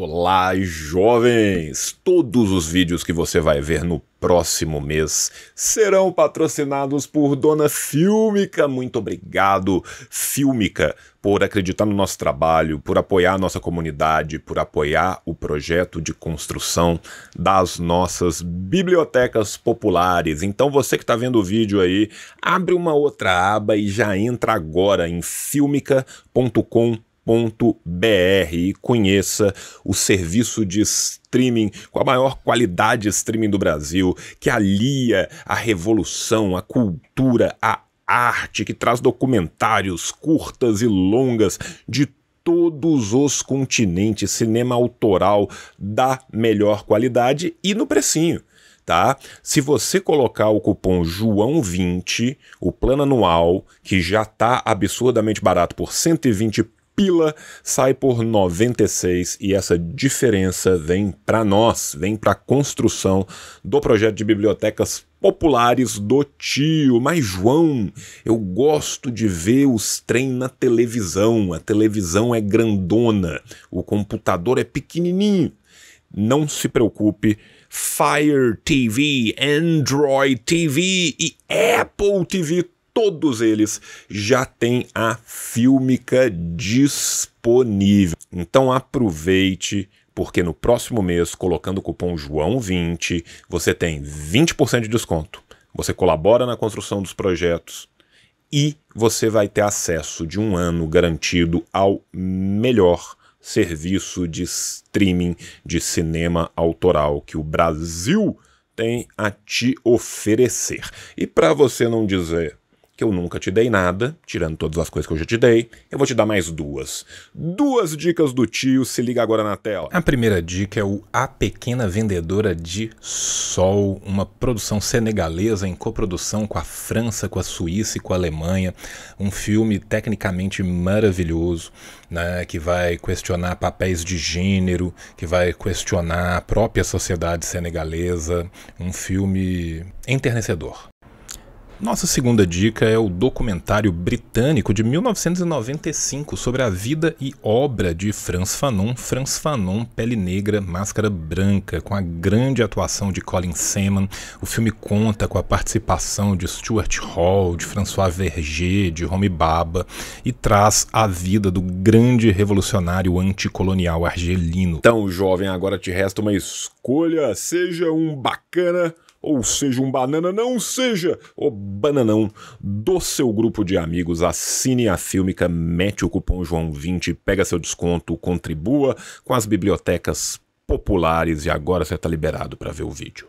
Olá, jovens! Todos os vídeos que você vai ver no próximo mês serão patrocinados por Dona Filmica. Muito obrigado, Filmica, por acreditar no nosso trabalho, por apoiar a nossa comunidade, por apoiar o projeto de construção das nossas bibliotecas populares. Então, você que está vendo o vídeo aí, abre uma outra aba e já entra agora em filmica.com.br www.streaming.com.br e conheça o serviço de streaming com a maior qualidade de streaming do Brasil, que alia a revolução, a cultura, a arte, que traz documentários curtas e longas de todos os continentes, cinema autoral da melhor qualidade e no precinho. Tá? Se você colocar o cupom João20, o plano anual, que já está absurdamente barato por 120 pila sai por 96 e essa diferença vem para nós, vem para a construção do projeto de bibliotecas populares do tio. Mas, João, eu gosto de ver os trem na televisão. A televisão é grandona, o computador é pequenininho. Não se preocupe, Fire TV, Android TV e Apple TV todos eles já têm a Filmica disponível. Então aproveite, porque no próximo mês, colocando o cupom João20, você tem 20% de desconto. Você colabora na construção dos projetos e você vai ter acesso de um ano garantido ao melhor serviço de streaming de cinema autoral que o Brasil tem a te oferecer. E para você não dizer que eu nunca te dei nada, tirando todas as coisas que eu já te dei, eu vou te dar mais duas. Duas dicas do tio, se liga agora na tela. A primeira dica é o A Pequena Vendedora de Sol, uma produção senegalesa em coprodução com a França, com a Suíça e com a Alemanha. Um filme tecnicamente maravilhoso, né, que vai questionar papéis de gênero, que vai questionar a própria sociedade senegalesa. Um filme enternecedor. Nossa segunda dica é o documentário britânico de 1995 sobre a vida e obra de Franz Fanon, Franz Fanon, Pele Negra, Máscara Branca, com a grande atuação de Colin Seman. O filme conta com a participação de Stuart Hall, de François Verger, de Romy Baba e traz a vida do grande revolucionário anticolonial argelino. Então, jovem, agora te resta uma escolha, seja um bacana ou seja um banana, não seja o bananão do seu grupo de amigos. Assine a Filmica, mete o cupom João20, pega seu desconto, contribua com as bibliotecas populares e agora você está liberado para ver o vídeo.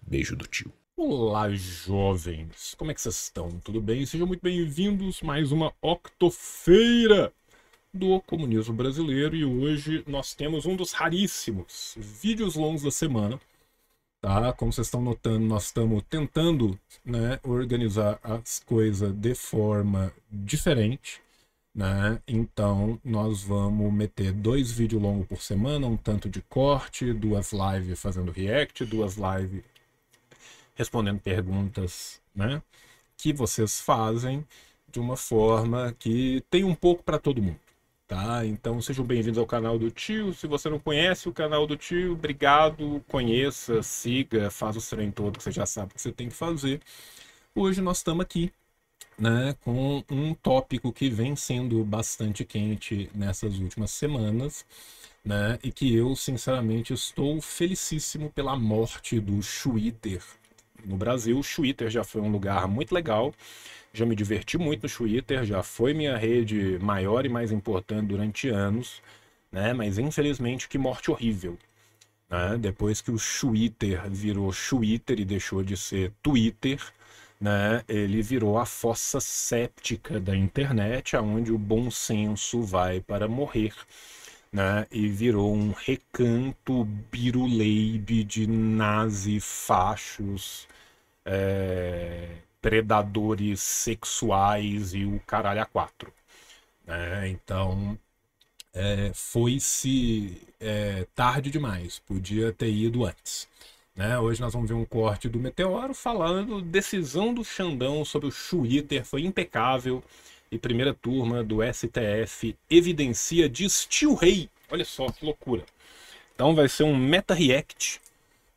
Beijo do tio. Olá, jovens! Como é que vocês estão? Tudo bem? Sejam muito bem-vindos mais uma Octofeira do comunismo brasileiro e hoje nós temos um dos raríssimos vídeos longos da semana Tá? Como vocês estão notando, nós estamos tentando né, organizar as coisas de forma diferente. Né? Então, nós vamos meter dois vídeos longos por semana, um tanto de corte, duas lives fazendo react, duas lives respondendo perguntas né, que vocês fazem de uma forma que tem um pouco para todo mundo. Tá? Então sejam bem-vindos ao canal do tio. Se você não conhece o canal do tio, obrigado, conheça, siga, faça o trem todo que você já sabe que você tem que fazer. Hoje nós estamos aqui né, com um tópico que vem sendo bastante quente nessas últimas semanas, né, e que eu, sinceramente, estou felicíssimo pela morte do Twitter, no Brasil. O Twitter já foi um lugar muito legal. Já me diverti muito no Twitter, já foi minha rede maior e mais importante durante anos, né? Mas infelizmente que morte horrível. Né? Depois que o Twitter virou Twitter e deixou de ser Twitter, né? Ele virou a fossa séptica da internet, aonde o bom senso vai para morrer né? E virou um recanto biruleibe de nazi fachos, é, predadores sexuais e o caralho a quatro. Né? Então é, foi-se é, tarde demais, podia ter ido antes. Né? Hoje nós vamos ver um corte do Meteoro falando decisão do Xandão sobre o Twitter foi impecável e primeira turma do STF evidencia de Steel Rei. Olha só que loucura. Então vai ser um meta react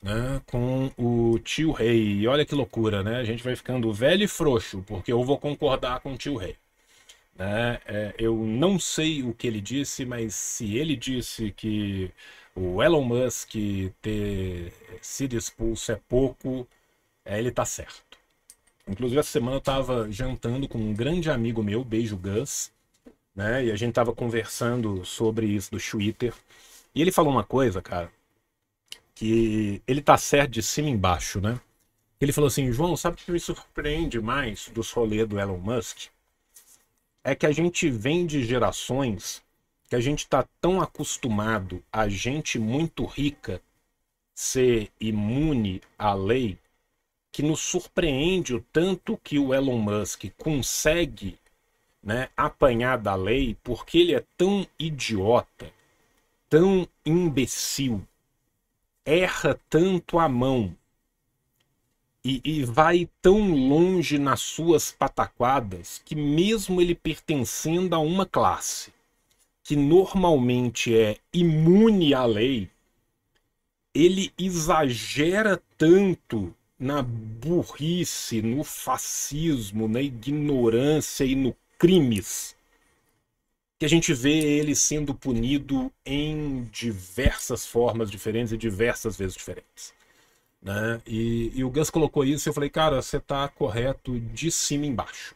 né, com o tio Rei. E olha que loucura, né? A gente vai ficando velho e frouxo, porque eu vou concordar com o tio Rei. Né? É, eu não sei o que ele disse, mas se ele disse que o Elon Musk ter sido expulso é pouco, é, ele tá certo. Inclusive, essa semana eu tava jantando com um grande amigo meu, beijo Gus, né? E a gente tava conversando sobre isso do Twitter. E ele falou uma coisa, cara, que ele tá certo de cima e embaixo, né? Ele falou assim, João, sabe o que me surpreende mais dos rolês do Elon Musk? É que a gente vem de gerações que a gente tá tão acostumado a gente muito rica ser imune à lei que nos surpreende o tanto que o Elon Musk consegue né, apanhar da lei porque ele é tão idiota, tão imbecil, erra tanto a mão e, e vai tão longe nas suas pataquadas que, mesmo ele pertencendo a uma classe que normalmente é imune à lei, ele exagera tanto na burrice, no fascismo, na ignorância e no crimes que a gente vê ele sendo punido em diversas formas diferentes e diversas vezes diferentes. Né? E, e o Gus colocou isso e eu falei, cara, você está correto de cima embaixo.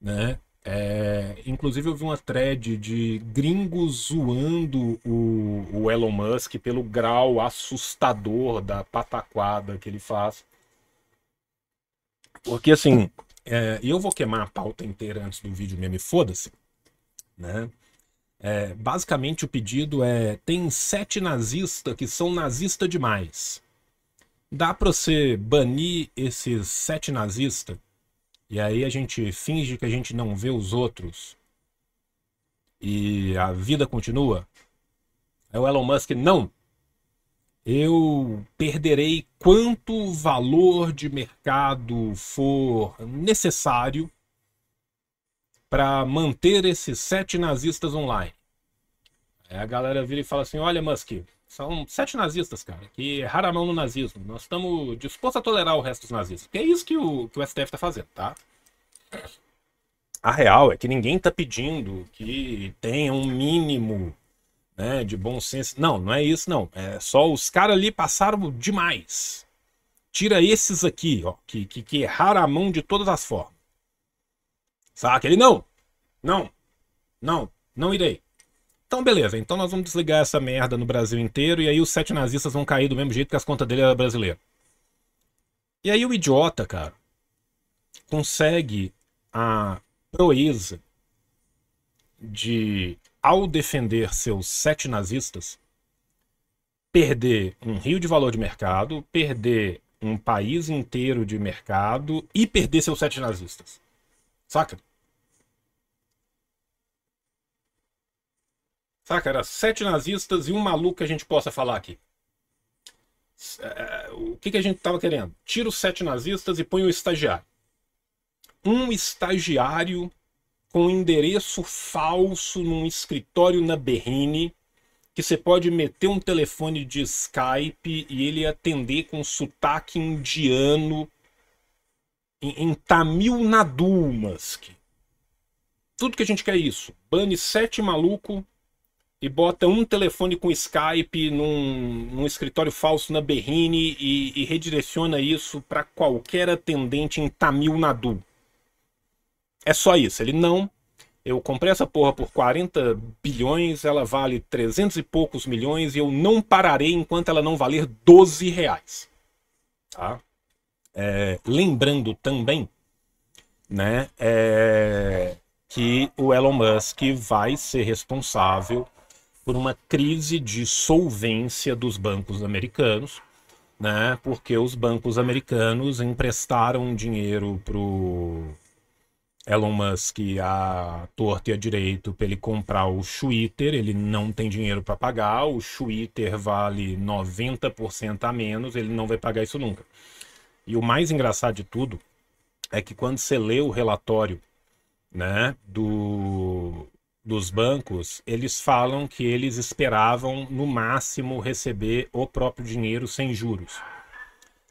Né? É, inclusive eu vi uma thread de gringos zoando o, o Elon Musk pelo grau assustador da pataquada que ele faz porque assim, é, eu vou queimar a pauta inteira antes do vídeo mesmo, foda-se. Né? É, basicamente o pedido é: tem sete nazistas que são nazistas demais. Dá pra você banir esses sete nazistas? E aí a gente finge que a gente não vê os outros. E a vida continua? É o Elon Musk, não! eu perderei quanto valor de mercado for necessário para manter esses sete nazistas online. Aí a galera vira e fala assim: olha, Musk, são sete nazistas, cara, que erraram a mão no nazismo. Nós estamos dispostos a tolerar o resto dos nazistas. Que é isso que o, que o STF está fazendo, tá? A real é que ninguém está pedindo que tenha um mínimo né, de bom senso. Não, não é isso não. É só os caras ali passaram demais. Tira esses aqui, ó, que, que, que erraram a mão de todas as formas. Saca? Ele não, não, não, não irei. Então beleza, então nós vamos desligar essa merda no Brasil inteiro e aí os sete nazistas vão cair do mesmo jeito que as contas dele eram brasileira. E aí o idiota, cara, consegue a proeza de ao defender seus sete nazistas, perder um rio de valor de mercado, perder um país inteiro de mercado e perder seus sete nazistas. Saca? Saca? Era sete nazistas e um maluco que a gente possa falar aqui. É, o que, que a gente estava querendo? Tira os sete nazistas e põe um estagiário. Um estagiário com endereço falso num escritório na Berrine, que você pode meter um telefone de Skype e ele atender com sotaque indiano em, em Tamil Nadu, Musk. Tudo que a gente quer é isso. Bane sete maluco e bota um telefone com Skype num, num escritório falso na Berrine e, e redireciona isso para qualquer atendente em Tamil Nadu. É só isso. Ele não. Eu comprei essa porra por 40 bilhões, ela vale 300 e poucos milhões e eu não pararei enquanto ela não valer 12 reais. Tá? É, lembrando também né, é, que o Elon Musk vai ser responsável por uma crise de solvência dos bancos americanos, né? Porque os bancos americanos emprestaram dinheiro pro Elon Musk a torta e a direito para ele comprar o Twitter, ele não tem dinheiro para pagar, o Twitter vale 90% a menos, ele não vai pagar isso nunca. E o mais engraçado de tudo é que quando você lê o relatório né, do, dos bancos, eles falam que eles esperavam no máximo receber o próprio dinheiro sem juros.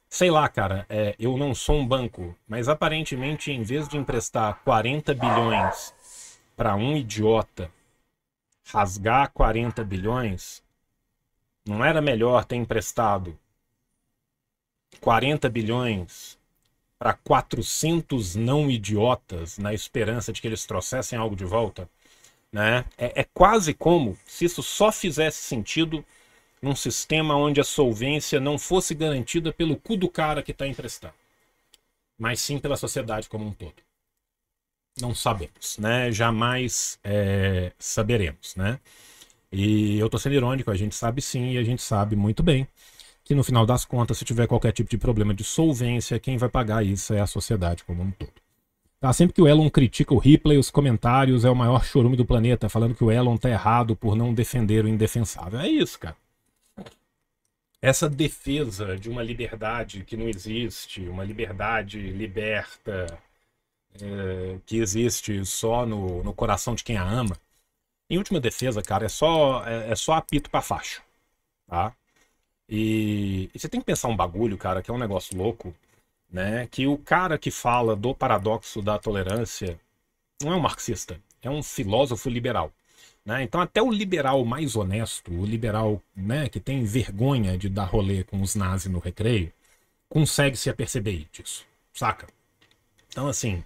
Sei lá, cara, é, eu não sou um banco, mas aparentemente, em vez de emprestar 40 bilhões para um idiota rasgar 40 bilhões, não era melhor ter emprestado 40 bilhões para 400 não idiotas na esperança de que eles trouxessem algo de volta? Né? É, é quase como se isso só fizesse sentido num sistema onde a solvência não fosse garantida pelo cu do cara que está emprestado, mas sim pela sociedade como um todo. Não sabemos, né? Jamais é, saberemos, né? E eu estou sendo irônico, a gente sabe sim e a gente sabe muito bem que no final das contas, se tiver qualquer tipo de problema de solvência, quem vai pagar isso é a sociedade como um todo. Tá, sempre que o Elon critica o Ripley, os comentários é o maior chorume do planeta, falando que o Elon tá errado por não defender o indefensável. É isso, cara essa defesa de uma liberdade que não existe, uma liberdade liberta é, que existe só no, no coração de quem a ama, em última defesa, cara, é só, é, é só apito pra faixa, tá? E, e, você tem que pensar um bagulho, cara, que é um negócio louco, né? Que o cara que fala do paradoxo da tolerância não é um marxista, é um filósofo liberal. Né? Então, até o liberal mais honesto, o liberal né, que tem vergonha de dar rolê com os nazis no recreio, consegue se aperceber disso, saca? Então, assim,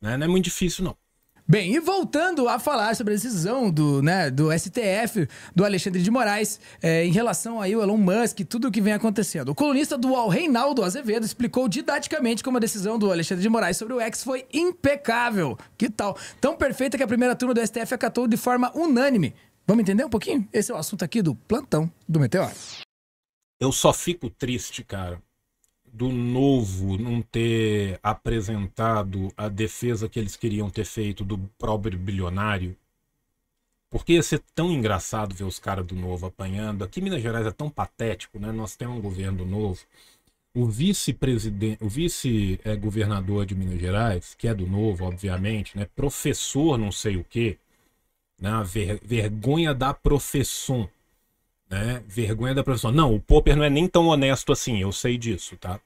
né, não é muito difícil, não. Bem, e voltando a falar sobre a decisão do, né, do STF, do Alexandre de Moraes, é, em relação aí ao Elon Musk e tudo o que vem acontecendo. O colunista do UOL, Reinaldo Azevedo, explicou didaticamente como a decisão do Alexandre de Moraes sobre o ex foi impecável. Que tal? Tão perfeita que a primeira turma do STF acatou de forma unânime. Vamos entender um pouquinho? Esse é o assunto aqui do plantão do Meteor. Eu só fico triste, cara, do novo não ter apresentado a defesa que eles queriam ter feito do próprio bilionário? Porque ia ser tão engraçado ver os caras do novo apanhando. Aqui em Minas Gerais é tão patético, né? Nós temos um governo novo. O vice-presidente, o vice-governador eh, de Minas Gerais, que é do novo, obviamente, né? Professor não sei o quê, né? Ver, vergonha da professão né? Vergonha da profissão. Não, o Popper não é nem tão honesto assim, eu sei disso, tá?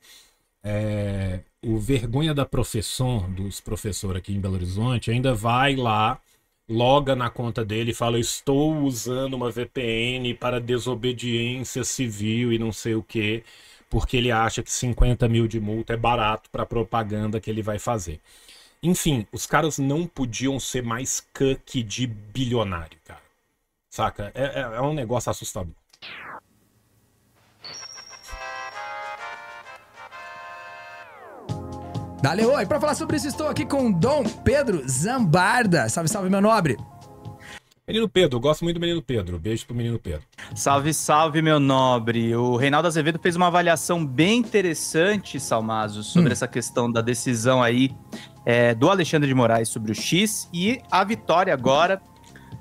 É, o vergonha da profissão, dos professores aqui em Belo Horizonte, ainda vai lá, loga na conta dele e fala: Estou usando uma VPN para desobediência civil e não sei o que, porque ele acha que 50 mil de multa é barato para propaganda que ele vai fazer. Enfim, os caras não podiam ser mais cuck de bilionário, cara. Saca? É, é, é um negócio assustador. Dale oi! Para falar sobre isso, estou aqui com Dom Pedro Zambarda. Salve, salve, meu nobre! Menino Pedro, gosto muito do Menino Pedro. Beijo pro Menino Pedro. Salve, salve, meu nobre. O Reinaldo Azevedo fez uma avaliação bem interessante, Salmazo, sobre hum. essa questão da decisão aí é, do Alexandre de Moraes sobre o X e a vitória agora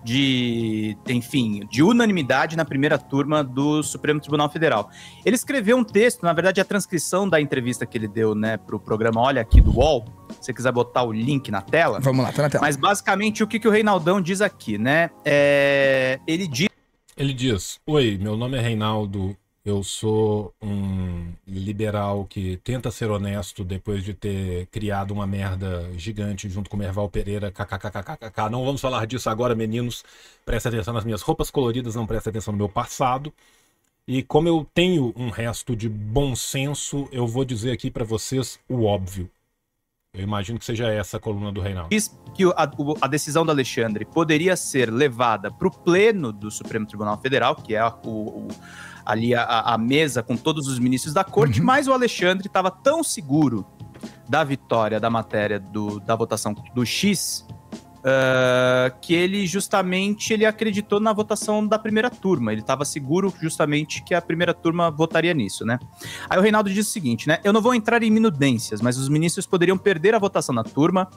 de, enfim, de unanimidade na primeira turma do Supremo Tribunal Federal. Ele escreveu um texto, na verdade, a transcrição da entrevista que ele deu, né, o programa Olha Aqui do UOL. Se você quiser botar o link na tela. Vamos lá, tá na tela. Mas basicamente o que, que o Reinaldão diz aqui, né? É, ele diz. Ele diz: Oi, meu nome é Reinaldo eu sou um liberal que tenta ser honesto depois de ter criado uma merda gigante junto com o Merval Pereira. KKKKKK. Não vamos falar disso agora, meninos. Presta atenção nas minhas roupas coloridas, não presta atenção no meu passado. E como eu tenho um resto de bom senso, eu vou dizer aqui para vocês o óbvio. Eu imagino que seja essa a coluna do Reinaldo. Diz que a, a decisão do Alexandre poderia ser levada para o pleno do Supremo Tribunal Federal, que é o, o ali a, a mesa com todos os ministros da corte, uhum. mas o Alexandre estava tão seguro da vitória da matéria do, da votação do X uh, que ele justamente ele acreditou na votação da primeira turma. Ele estava seguro justamente que a primeira turma votaria nisso, né? Aí o Reinaldo diz o seguinte, né? Eu não vou entrar em minudências, mas os ministros poderiam perder a votação na turma,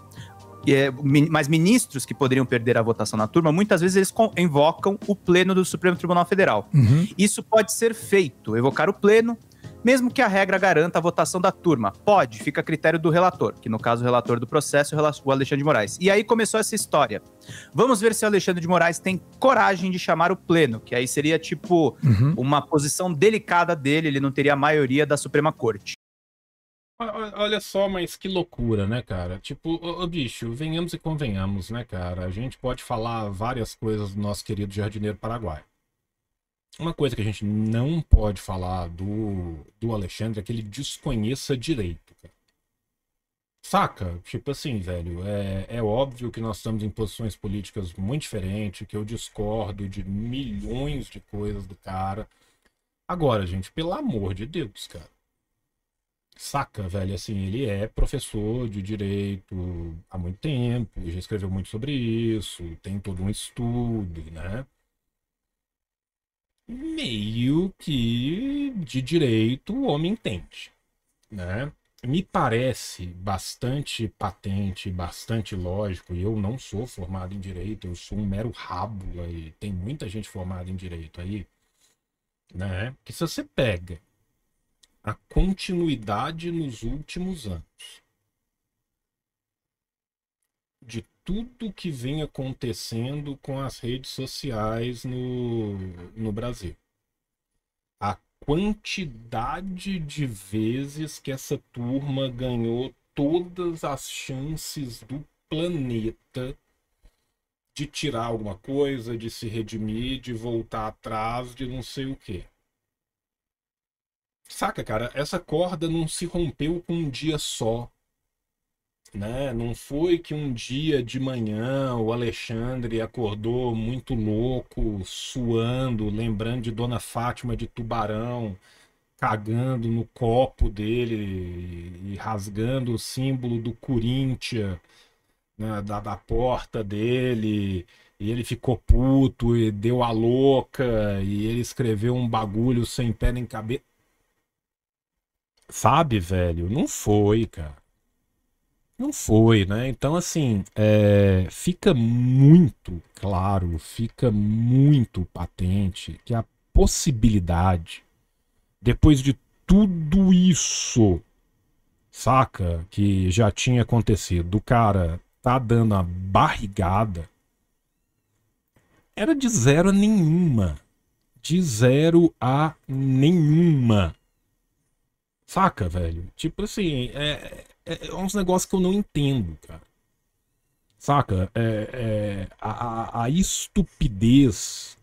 é, mas ministros que poderiam perder a votação na turma, muitas vezes eles invocam o pleno do Supremo Tribunal Federal. Uhum. Isso pode ser feito, evocar o pleno, mesmo que a regra garanta a votação da turma. Pode, fica a critério do relator, que no caso o relator do processo é o Alexandre de Moraes. E aí começou essa história. Vamos ver se o Alexandre de Moraes tem coragem de chamar o pleno, que aí seria tipo uhum. uma posição delicada dele, ele não teria a maioria da Suprema Corte. Olha só, mas que loucura, né, cara? Tipo, ô, ô, bicho, venhamos e convenhamos, né, cara? A gente pode falar várias coisas do nosso querido jardineiro paraguai. Uma coisa que a gente não pode falar do, do Alexandre é que ele desconheça direito, cara. Saca? Tipo assim, velho, é, é óbvio que nós estamos em posições políticas muito diferentes, que eu discordo de milhões de coisas do cara. Agora, gente, pelo amor de Deus, cara Saca, velho, assim, ele é professor de direito há muito tempo, já escreveu muito sobre isso, tem todo um estudo, né? Meio que de direito o homem entende, né? Me parece bastante patente, bastante lógico, e eu não sou formado em direito, eu sou um mero rabo aí, tem muita gente formada em direito aí, né? Que se você pega a continuidade nos últimos anos de tudo que vem acontecendo com as redes sociais no, no Brasil. A quantidade de vezes que essa turma ganhou todas as chances do planeta de tirar alguma coisa, de se redimir, de voltar atrás, de não sei o quê. Saca, cara, essa corda não se rompeu com um dia só. Né? Não foi que um dia de manhã o Alexandre acordou muito louco, suando, lembrando de Dona Fátima de Tubarão, cagando no copo dele e rasgando o símbolo do Corinthians né? da, da porta dele. E ele ficou puto e deu a louca e ele escreveu um bagulho sem pé nem cabeça Sabe, velho? Não foi, cara. Não foi, né? Então, assim, é, fica muito claro, fica muito patente que a possibilidade, depois de tudo isso, saca, que já tinha acontecido, o cara tá dando a barrigada, era de zero a nenhuma. De zero a nenhuma. Saca, velho? Tipo assim, é, é, é uns negócios que eu não entendo, cara. Saca? É, é a, a, a estupidez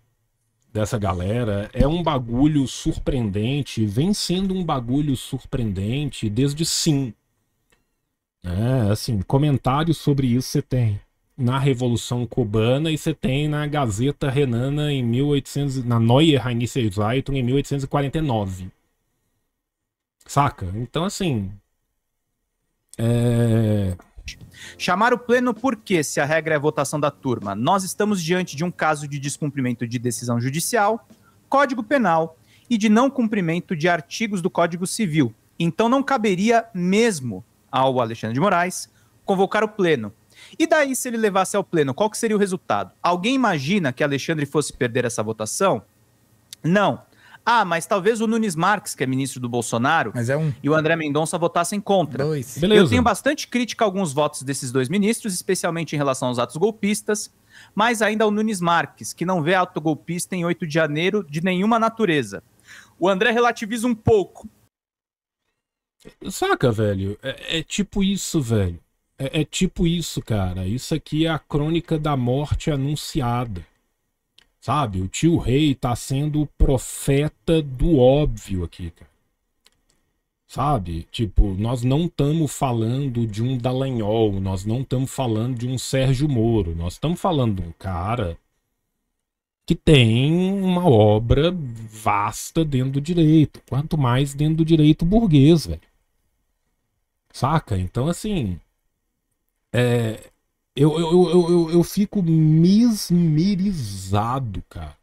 dessa galera é um bagulho surpreendente, vem sendo um bagulho surpreendente desde sim. É, assim, comentários sobre isso você tem na Revolução Cubana e você tem na Gazeta Renana em 1800, na Neue Rheinische em 1849. Saca? Então, assim. É... Chamar o pleno porque, se a regra é a votação da turma, nós estamos diante de um caso de descumprimento de decisão judicial, Código Penal e de não cumprimento de artigos do Código Civil. Então não caberia mesmo ao Alexandre de Moraes convocar o pleno. E daí, se ele levasse ao pleno, qual que seria o resultado? Alguém imagina que Alexandre fosse perder essa votação? Não. Ah, mas talvez o Nunes Marques, que é ministro do Bolsonaro, é um. e o André Mendonça votassem contra. Dois. Beleza. Eu tenho bastante crítica a alguns votos desses dois ministros, especialmente em relação aos atos golpistas, mas ainda o Nunes Marques, que não vê ato golpista em 8 de janeiro de nenhuma natureza. O André relativiza um pouco. Saca, velho? É, é tipo isso, velho. É, é tipo isso, cara. Isso aqui é a crônica da morte anunciada. Sabe? O tio Rei tá sendo o profeta do óbvio aqui, cara. Sabe? Tipo, nós não estamos falando de um Dallagnol, nós não estamos falando de um Sérgio Moro, nós estamos falando de um cara que tem uma obra vasta dentro do direito, quanto mais dentro do direito burguês, velho. Saca? Então, assim, é, eu, eu, eu, eu, eu fico mesmerizado, cara.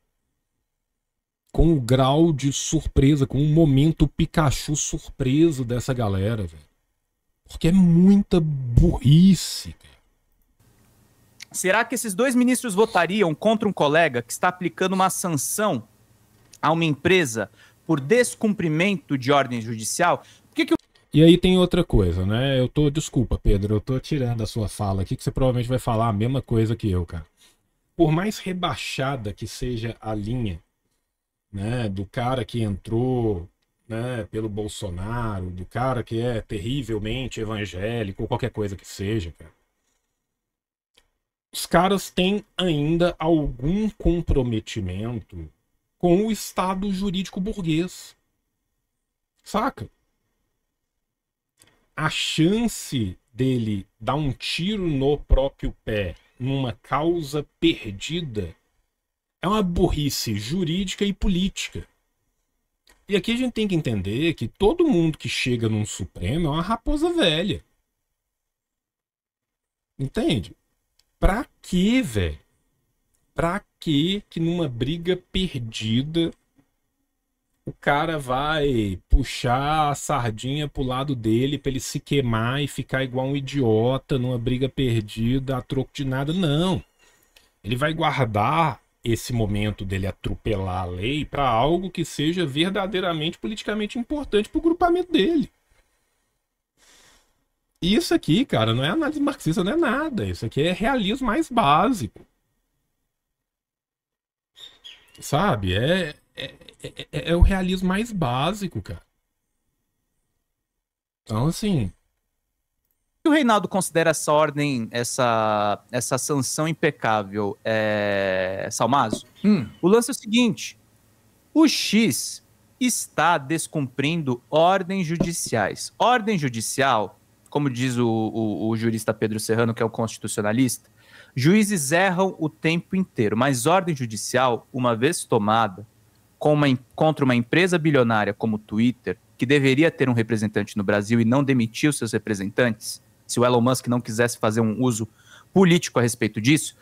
Com o grau de surpresa, com o momento Pikachu surpreso dessa galera, velho. Porque é muita burrice, cara. Será que esses dois ministros votariam contra um colega que está aplicando uma sanção a uma empresa por descumprimento de ordem judicial? E aí tem outra coisa, né? Eu tô, desculpa, Pedro, eu tô tirando a sua fala aqui, que você provavelmente vai falar a mesma coisa que eu, cara. Por mais rebaixada que seja a linha, né, do cara que entrou, né, pelo Bolsonaro, do cara que é terrivelmente evangélico, ou qualquer coisa que seja, cara. Os caras têm ainda algum comprometimento com o Estado jurídico burguês. Saca? a chance dele dar um tiro no próprio pé numa causa perdida é uma burrice jurídica e política. E aqui a gente tem que entender que todo mundo que chega num Supremo é uma raposa velha. Entende? Pra que, velho? Pra que que numa briga perdida o cara vai puxar a sardinha pro lado dele pra ele se queimar e ficar igual um idiota numa briga perdida a troco de nada. Não. Ele vai guardar esse momento dele atropelar a lei para algo que seja verdadeiramente politicamente importante pro grupamento dele. Isso aqui, cara, não é análise marxista, não é nada. Isso aqui é realismo mais básico. Sabe? É, é, é é, é, é, o realismo mais básico, cara. Então, assim, o Reinaldo considera essa ordem, essa, essa sanção impecável, é... Salmazo? Hum. O lance é o seguinte: o X está descumprindo ordens judiciais. Ordem judicial, como diz o, o, o jurista Pedro Serrano, que é o constitucionalista, juízes erram o tempo inteiro, mas ordem judicial, uma vez tomada, com uma, contra uma empresa bilionária como o Twitter, que deveria ter um representante no Brasil e não demitiu seus representantes, se o Elon Musk não quisesse fazer um uso político a respeito disso.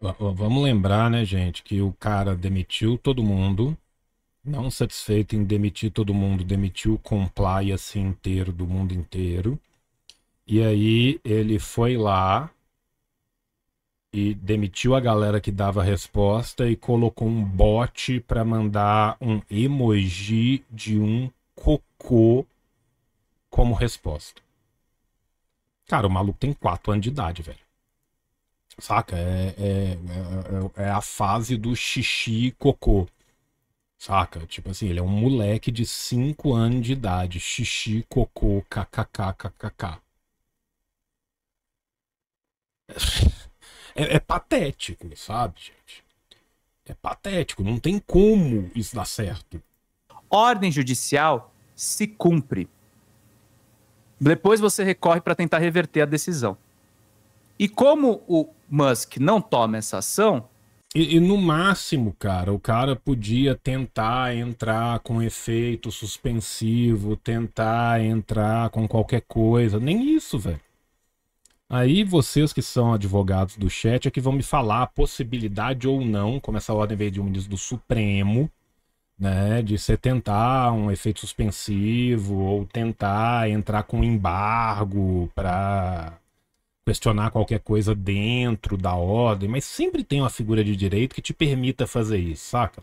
Vamos lembrar, né, gente, que o cara demitiu todo mundo, não satisfeito em demitir todo mundo, demitiu o compliance inteiro do mundo inteiro. E aí ele foi lá, e demitiu a galera que dava resposta e colocou um bot para mandar um emoji de um cocô como resposta. Cara, o maluco tem 4 anos de idade, velho. Saca? É, é, é, é, é a fase do xixi e cocô. Saca? Tipo assim, ele é um moleque de 5 anos de idade. Xixi, cocô, kkkkkk é, é patético, sabe, gente? É patético, não tem como isso dar certo. Ordem judicial se cumpre. Depois você recorre para tentar reverter a decisão. E como o Musk não toma essa ação. E, e, no máximo, cara, o cara podia tentar entrar com efeito suspensivo, tentar entrar com qualquer coisa. Nem isso, velho. Aí vocês que são advogados do chat é que vão me falar a possibilidade ou não, como essa ordem veio de um ministro do Supremo, né, de se tentar um efeito suspensivo ou tentar entrar com embargo para questionar qualquer coisa dentro da ordem, mas sempre tem uma figura de direito que te permita fazer isso, saca?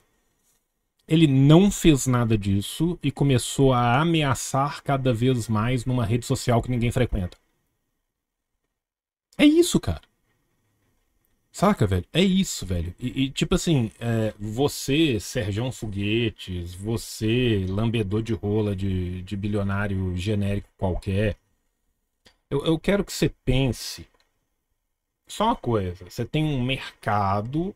Ele não fez nada disso e começou a ameaçar cada vez mais numa rede social que ninguém frequenta. É isso, cara. Saca, velho? É isso, velho. E, e tipo assim, é, você, Serjão Foguetes, você, lambedor de rola de, de bilionário genérico qualquer, eu, eu quero que você pense só uma coisa: você tem um mercado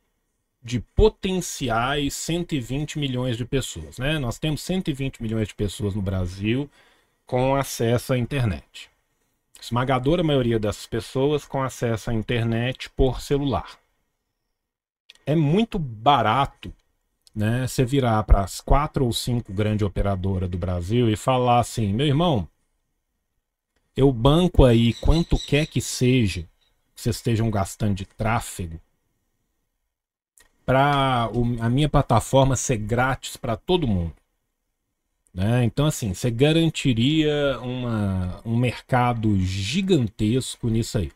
de potenciais 120 milhões de pessoas, né? Nós temos 120 milhões de pessoas no Brasil com acesso à internet esmagadora maioria dessas pessoas com acesso à internet por celular. É muito barato né, você virar para as quatro ou cinco grandes operadoras do Brasil e falar assim: meu irmão, eu banco aí quanto quer que seja que vocês estejam gastando de tráfego para a minha plataforma ser grátis para todo mundo. Né? Então, assim, você garantiria uma, um mercado gigantesco nisso aí.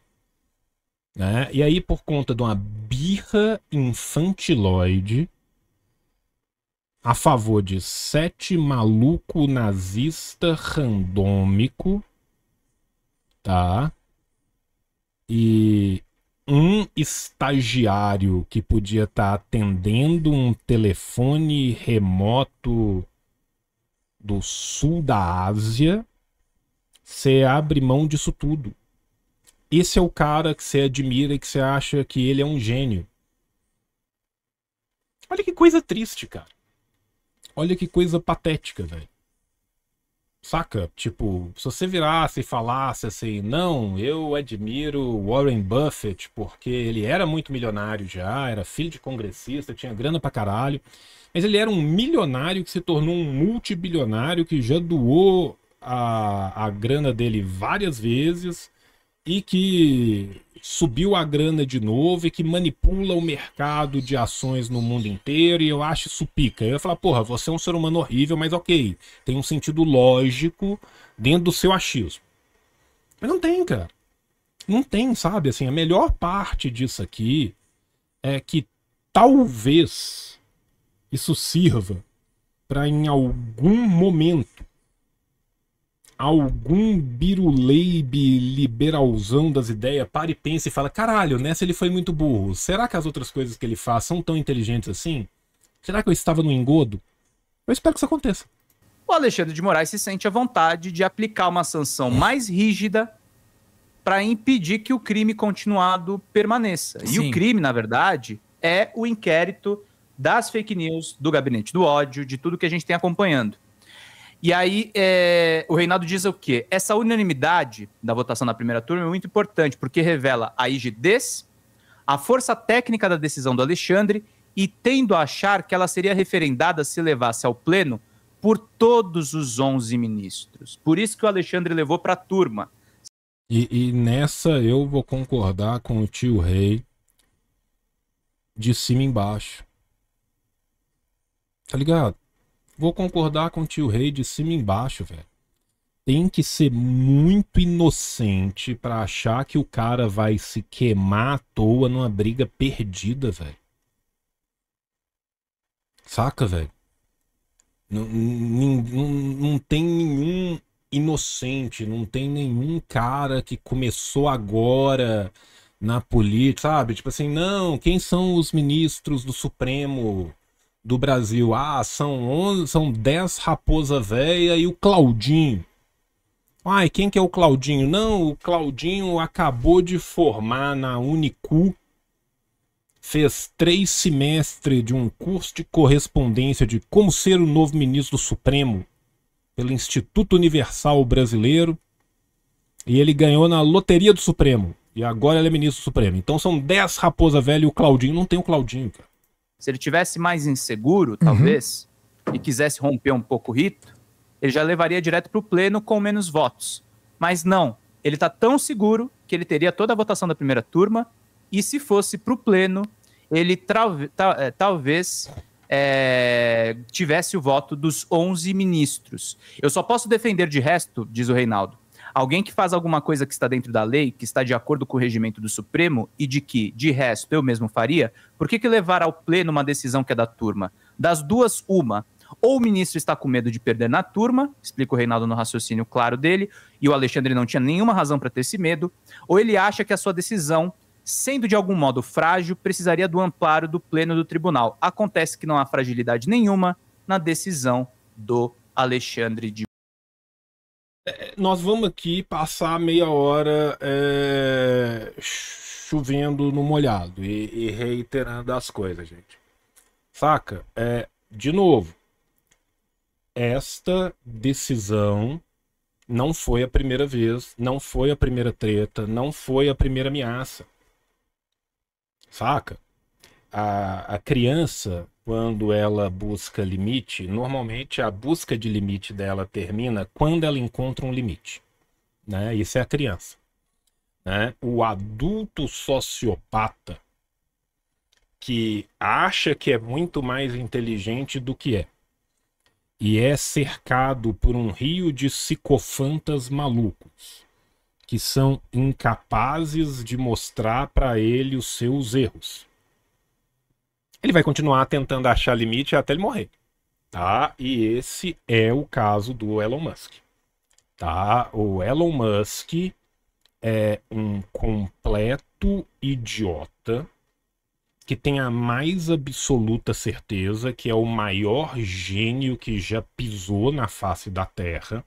Né? E aí, por conta de uma birra infantiloide a favor de sete maluco nazista randômico, tá? E um estagiário que podia estar tá atendendo um telefone remoto do sul da Ásia, você abre mão disso tudo. Esse é o cara que você admira e que você acha que ele é um gênio. Olha que coisa triste, cara. Olha que coisa patética, velho. Saca? Tipo, se você virasse e falasse assim, não, eu admiro Warren Buffett porque ele era muito milionário já, era filho de congressista, tinha grana pra caralho. Mas ele era um milionário que se tornou um multibilionário que já doou a, a grana dele várias vezes e que subiu a grana de novo e que manipula o mercado de ações no mundo inteiro e eu acho isso pica. Eu ia falar, porra, você é um ser humano horrível, mas ok, tem um sentido lógico dentro do seu achismo. Mas não tem, cara. Não tem, sabe? Assim, a melhor parte disso aqui é que talvez isso sirva para em algum momento algum biruleibe liberalzão das ideias para e pensa e fala: caralho, nessa ele foi muito burro. Será que as outras coisas que ele faz são tão inteligentes assim? Será que eu estava no engodo? Eu espero que isso aconteça. O Alexandre de Moraes se sente à vontade de aplicar uma sanção mais rígida para impedir que o crime continuado permaneça. Sim. E o crime, na verdade, é o inquérito das fake news, do gabinete do ódio, de tudo que a gente tem acompanhando. E aí, é, o Reinaldo diz o quê? Essa unanimidade da votação na primeira turma é muito importante, porque revela a rigidez, a força técnica da decisão do Alexandre e tendo a achar que ela seria referendada se levasse ao pleno por todos os 11 ministros. Por isso que o Alexandre levou para a turma. E, e nessa eu vou concordar com o tio Rei de cima embaixo. Tá ligado? Vou concordar com o tio Rei de cima e embaixo, velho. Tem que ser muito inocente para achar que o cara vai se queimar à toa numa briga perdida, velho. Saca, velho? Não, não, não, não tem nenhum inocente, não tem nenhum cara que começou agora na política, sabe? Tipo assim, não, quem são os ministros do Supremo? do Brasil. Ah, são 11, são 10 raposa véia e o Claudinho. Ai, quem que é o Claudinho? Não, o Claudinho acabou de formar na Unicu. Fez três semestres de um curso de correspondência de como ser o novo ministro do Supremo pelo Instituto Universal Brasileiro. E ele ganhou na Loteria do Supremo. E agora ele é ministro do Supremo. Então são dez raposa velha e o Claudinho. Não tem o Claudinho, cara. Se ele tivesse mais inseguro, talvez, uhum. e quisesse romper um pouco o rito, ele já levaria direto para o pleno com menos votos. Mas não, ele está tão seguro que ele teria toda a votação da primeira turma, e se fosse para o pleno, ele eh, talvez é, tivesse o voto dos 11 ministros. Eu só posso defender de resto, diz o Reinaldo, Alguém que faz alguma coisa que está dentro da lei, que está de acordo com o regimento do Supremo e de que, de resto, eu mesmo faria, por que, que levar ao pleno uma decisão que é da turma? Das duas, uma. Ou o ministro está com medo de perder na turma, explica o Reinaldo no raciocínio claro dele, e o Alexandre não tinha nenhuma razão para ter esse medo, ou ele acha que a sua decisão, sendo de algum modo frágil, precisaria do amparo do pleno do tribunal. Acontece que não há fragilidade nenhuma na decisão do Alexandre de nós vamos aqui passar meia hora é, chovendo no molhado e, e, reiterando as coisas, gente. Saca? É, de novo, esta decisão não foi a primeira vez, não foi a primeira treta, não foi a primeira ameaça. Saca? A, a criança quando ela busca limite, normalmente a busca de limite dela termina quando ela encontra um limite. Né? Isso é a criança. Né? O adulto sociopata que acha que é muito mais inteligente do que é e é cercado por um rio de psicofantas malucos que são incapazes de mostrar para ele os seus erros ele vai continuar tentando achar limite até ele morrer. Tá? E esse é o caso do Elon Musk. Tá? O Elon Musk é um completo idiota que tem a mais absoluta certeza que é o maior gênio que já pisou na face da Terra,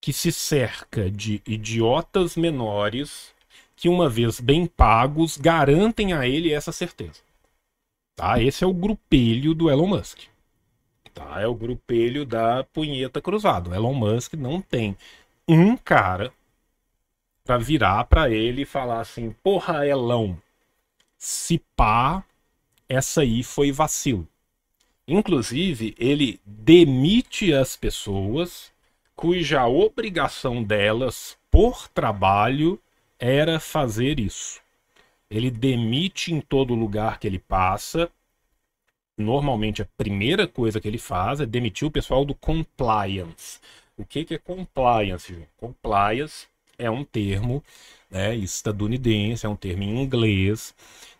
que se cerca de idiotas menores que, uma vez bem pagos, garantem a ele essa certeza. Tá? Esse é o grupelho do Elon Musk. Tá? É o grupelho da punheta cruzada. O Elon Musk não tem um cara para virar para ele e falar assim: "Porra, Elão, se pá, essa aí foi vacilo". Inclusive, ele demite as pessoas cuja obrigação delas por trabalho era fazer isso. Ele demite em todo lugar que ele passa. Normalmente a primeira coisa que ele faz é demitir o pessoal do compliance. O que, que é compliance? Compliance é um termo né, estadunidense, é um termo em inglês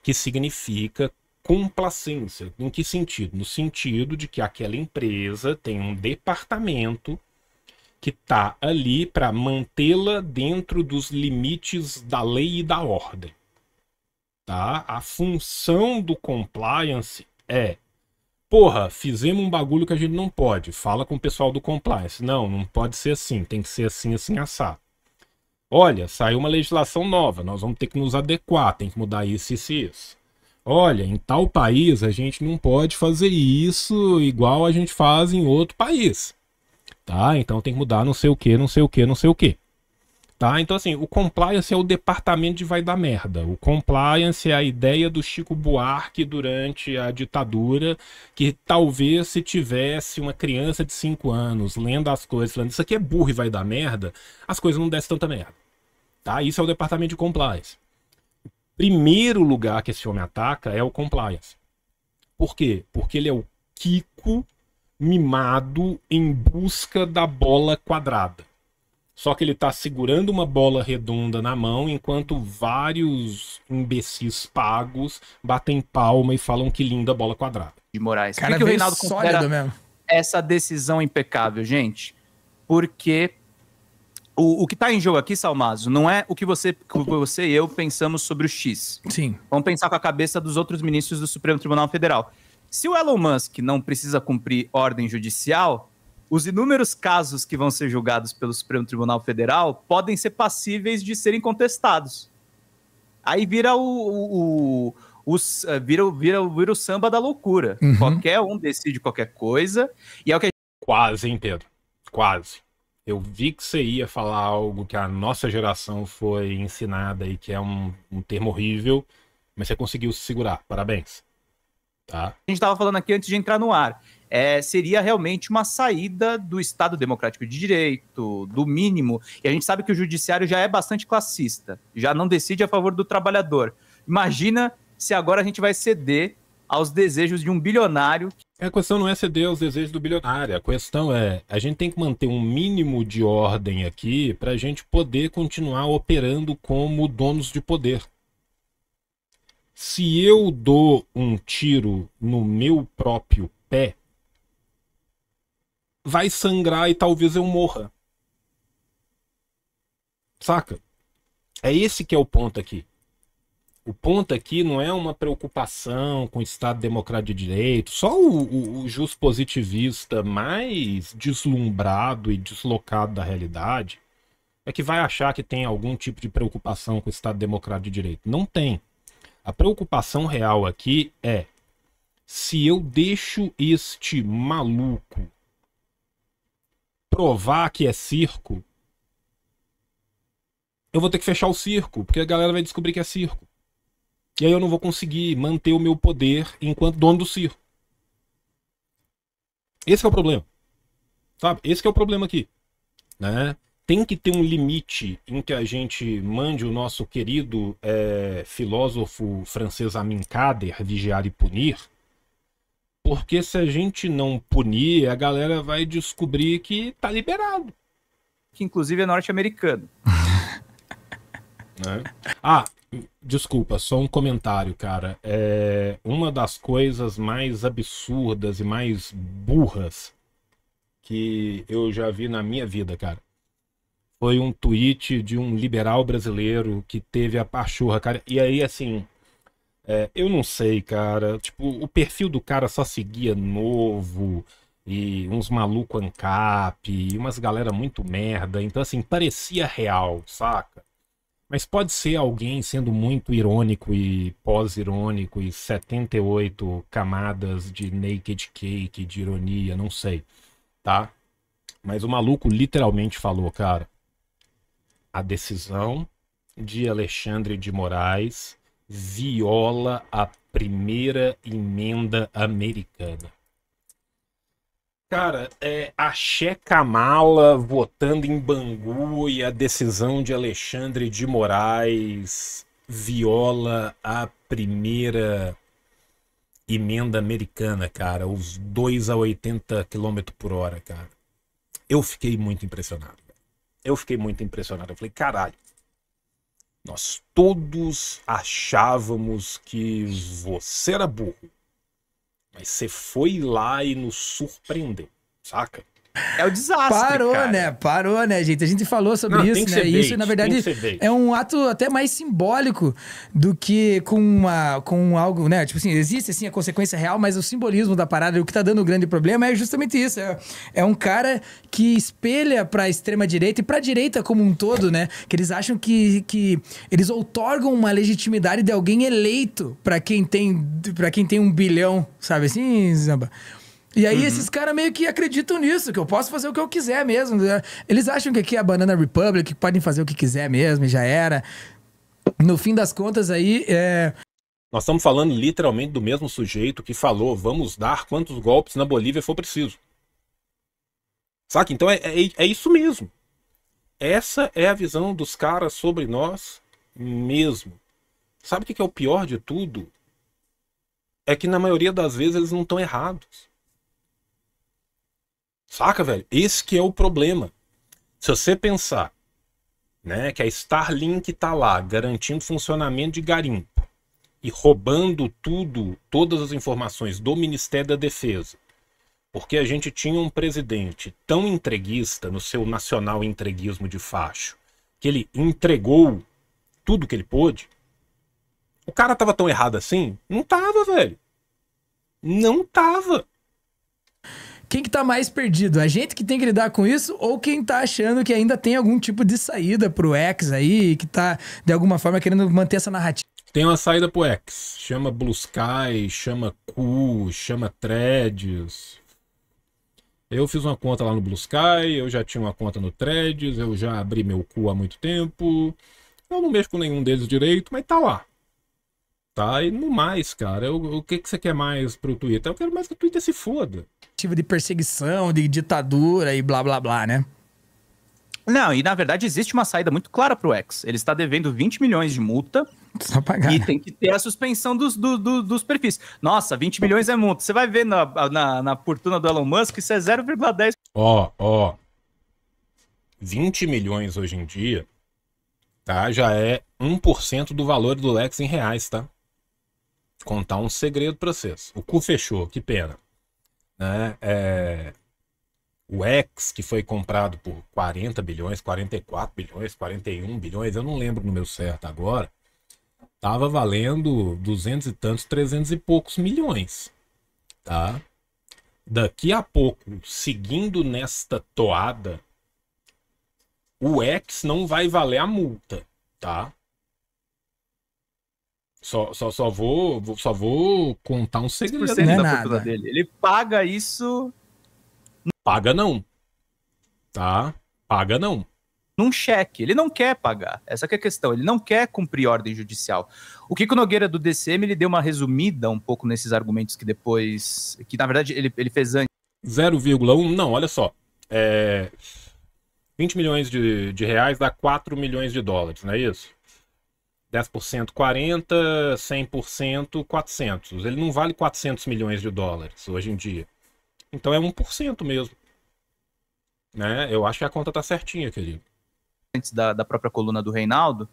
que significa complacência. Em que sentido? No sentido de que aquela empresa tem um departamento que está ali para mantê-la dentro dos limites da lei e da ordem tá? A função do compliance é Porra, fizemos um bagulho que a gente não pode. Fala com o pessoal do compliance. Não, não pode ser assim. Tem que ser assim, assim, assar. Olha, saiu uma legislação nova. Nós vamos ter que nos adequar. Tem que mudar isso, isso e isso. Olha, em tal país a gente não pode fazer isso igual a gente faz em outro país. Tá? Então tem que mudar não sei o que, não sei o que, não sei o que. Tá? Então, assim, o compliance é o departamento de vai dar merda. O compliance é a ideia do Chico Buarque durante a ditadura, que talvez se tivesse uma criança de 5 anos lendo as coisas, falando isso aqui é burro e vai dar merda, as coisas não dessem tanta merda. Tá? Isso é o departamento de compliance. Primeiro lugar que esse homem ataca é o compliance. Por quê? Porque ele é o Kiko mimado em busca da bola quadrada. Só que ele tá segurando uma bola redonda na mão enquanto vários imbecis pagos batem palma e falam que linda bola quadrada. De Moraes. Cara, que, que o Reinaldo considera mesmo. essa decisão impecável, gente? Porque o, o que está em jogo aqui, Salmazo, não é o que você, você e eu pensamos sobre o X. Sim. Vamos pensar com a cabeça dos outros ministros do Supremo Tribunal Federal. Se o Elon Musk não precisa cumprir ordem judicial, os inúmeros casos que vão ser julgados pelo Supremo Tribunal Federal podem ser passíveis de serem contestados. Aí vira o, o, o, o eh, vira, vira, vira o samba da loucura. Uhum. Qualquer um decide qualquer coisa e é o que quase, hein, Pedro? Quase. Eu vi que você ia falar algo que a nossa geração foi ensinada e que é um, um termo horrível, mas você conseguiu se segurar. Parabéns. Tá? A gente estava falando aqui antes de entrar no ar é, seria realmente uma saída do Estado Democrático de Direito, do mínimo. E a gente sabe que o judiciário já é bastante classista, já não decide a favor do trabalhador. Imagina se agora a gente vai ceder aos desejos de um bilionário. A questão não é ceder aos desejos do bilionário, a questão é a gente tem que manter um mínimo de ordem aqui para a gente poder continuar operando como donos de poder. Se eu dou um tiro no meu próprio pé, vai sangrar e talvez eu morra. Saca? É esse que é o ponto aqui. O ponto aqui não é uma preocupação com o Estado Democrático de Direito. Só o, o, o mais deslumbrado e deslocado da realidade é que vai achar que tem algum tipo de preocupação com o Estado Democrático de Direito. Não tem. A preocupação real aqui é se eu deixo este maluco provar que é circo, eu vou ter que fechar o circo, porque a galera vai descobrir que é circo. E aí eu não vou conseguir manter o meu poder enquanto dono do circo. Esse é o problema. Sabe? Esse é o problema aqui. Né? Tem que ter um limite em que a gente mande o nosso querido é, filósofo francês Amin Kader vigiar e punir porque se a gente não punir, a galera vai descobrir que tá liberado. Que inclusive é norte-americano. Né? Ah, desculpa, só um comentário, cara. É uma das coisas mais absurdas e mais burras que eu já vi na minha vida, cara. Foi um tweet de um liberal brasileiro que teve a pachorra, cara. E aí, assim, é, eu não sei, cara. Tipo, o perfil do cara só seguia novo e uns maluco ancap e umas galera muito merda. Então, assim, parecia real, saca? Mas pode ser alguém sendo muito irônico e pós-irônico e 78 camadas de naked cake, de ironia, não sei, tá? Mas o maluco literalmente falou, cara, a decisão de Alexandre de Moraes viola a primeira emenda americana. Cara, é, Axé Kamala votando em Bangu e a decisão de Alexandre de Moraes viola a primeira emenda americana, cara. Os 2 a 80 km por hora, cara. Eu fiquei muito impressionado. Eu fiquei muito impressionado. Eu falei, caralho, nós todos achávamos que você era burro, mas você foi lá e nos surpreendeu, saca? É o desastre. Parou, cara. né? Parou, né, gente? A gente falou sobre Não, isso, né? Bait, isso, na verdade, é um ato até mais simbólico do que com, uma, com algo, né? Tipo assim, existe assim a consequência real, mas o simbolismo da parada, o que tá dando o grande problema é justamente isso. É, é um cara que espelha pra extrema-direita e pra direita como um todo, né? Que eles acham que, que eles outorgam uma legitimidade de alguém eleito para quem tem, pra quem tem um bilhão, sabe assim, Zamba? E aí uhum. esses caras meio que acreditam nisso, que eu posso fazer o que eu quiser mesmo. Né? Eles acham que aqui é a Banana Republic, que podem fazer o que quiser mesmo e já era. No fim das contas aí, é... Nós estamos falando literalmente do mesmo sujeito que falou, vamos dar quantos golpes na Bolívia for preciso. Saca? Então é, é, é isso mesmo. Essa é a visão dos caras sobre nós mesmo. Sabe o que é o pior de tudo? É que na maioria das vezes eles não estão errados. Saca, velho? Esse que é o problema. Se você pensar né, que a Starlink tá lá garantindo funcionamento de garimpo e roubando tudo, todas as informações do Ministério da Defesa, porque a gente tinha um presidente tão entreguista no seu nacional entreguismo de facho, que ele entregou tudo que ele pôde. O cara tava tão errado assim? Não tava, velho. Não tava. Quem que tá mais perdido? A gente que tem que lidar com isso ou quem tá achando que ainda tem algum tipo de saída pro X aí, que tá de alguma forma querendo manter essa narrativa? Tem uma saída pro X. Chama Blue Sky, chama Cu, chama Threads. Eu fiz uma conta lá no Blue Sky, eu já tinha uma conta no Threads, eu já abri meu cu há muito tempo. Eu não mexo com nenhum deles direito, mas tá lá. Tá? E no mais, cara, eu, o que, que você quer mais pro Twitter? Eu quero mais que o Twitter se foda. Tipo de perseguição, de ditadura e blá blá blá, né? Não, e na verdade existe uma saída muito clara pro X. Ele está devendo 20 milhões de multa. Só pagar. E tem que ter a suspensão dos, do, do, dos perfis. Nossa, 20 milhões é multa. Você vai ver na, na, na fortuna do Elon Musk, isso é 0,10. Ó, ó. 20 milhões hoje em dia, tá? Já é 1% do valor do Lex em reais, tá? contar um segredo para vocês. O cu fechou, que pena. Né? É... O X, que foi comprado por 40 bilhões, 44 bilhões, 41 bilhões, eu não lembro o número certo agora, tava valendo 200 e tantos, 300 e poucos milhões. Tá? Daqui a pouco, seguindo nesta toada, o X não vai valer a multa, tá? Só, só, só, vou, só vou contar um segredo né? é da fortuna dele. Ele paga isso. Paga não. Tá? Paga não. Num cheque. Ele não quer pagar. Essa é a questão. Ele não quer cumprir ordem judicial. O Kiko Nogueira do DCM ele deu uma resumida um pouco nesses argumentos que depois. Que na verdade ele, ele fez antes. 0,1, não, olha só. É, 20 milhões de, de reais dá 4 milhões de dólares, não é isso? 10%, 40%, 100%, 400. Ele não vale 400 milhões de dólares hoje em dia. Então é 1% mesmo. Né? Eu acho que a conta tá certinha, querido. Antes da, da própria coluna do Reinaldo,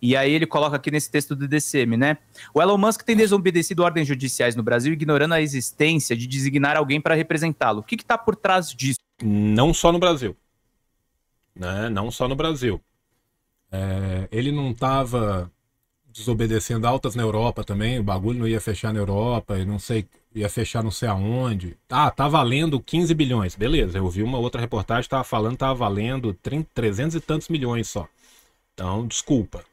e aí ele coloca aqui nesse texto do DCM, né? O Elon Musk tem desobedecido ordens judiciais no Brasil, ignorando a existência de designar alguém para representá-lo. O que está por trás disso? Não só no Brasil. Né? Não só no Brasil. É, ele não estava desobedecendo altas na Europa também, o bagulho não ia fechar na Europa, e não sei, ia fechar não sei aonde. Ah, tá valendo 15 bilhões. Beleza, eu vi uma outra reportagem, tava falando, tava valendo 30, 300 e tantos milhões só. Então, desculpa.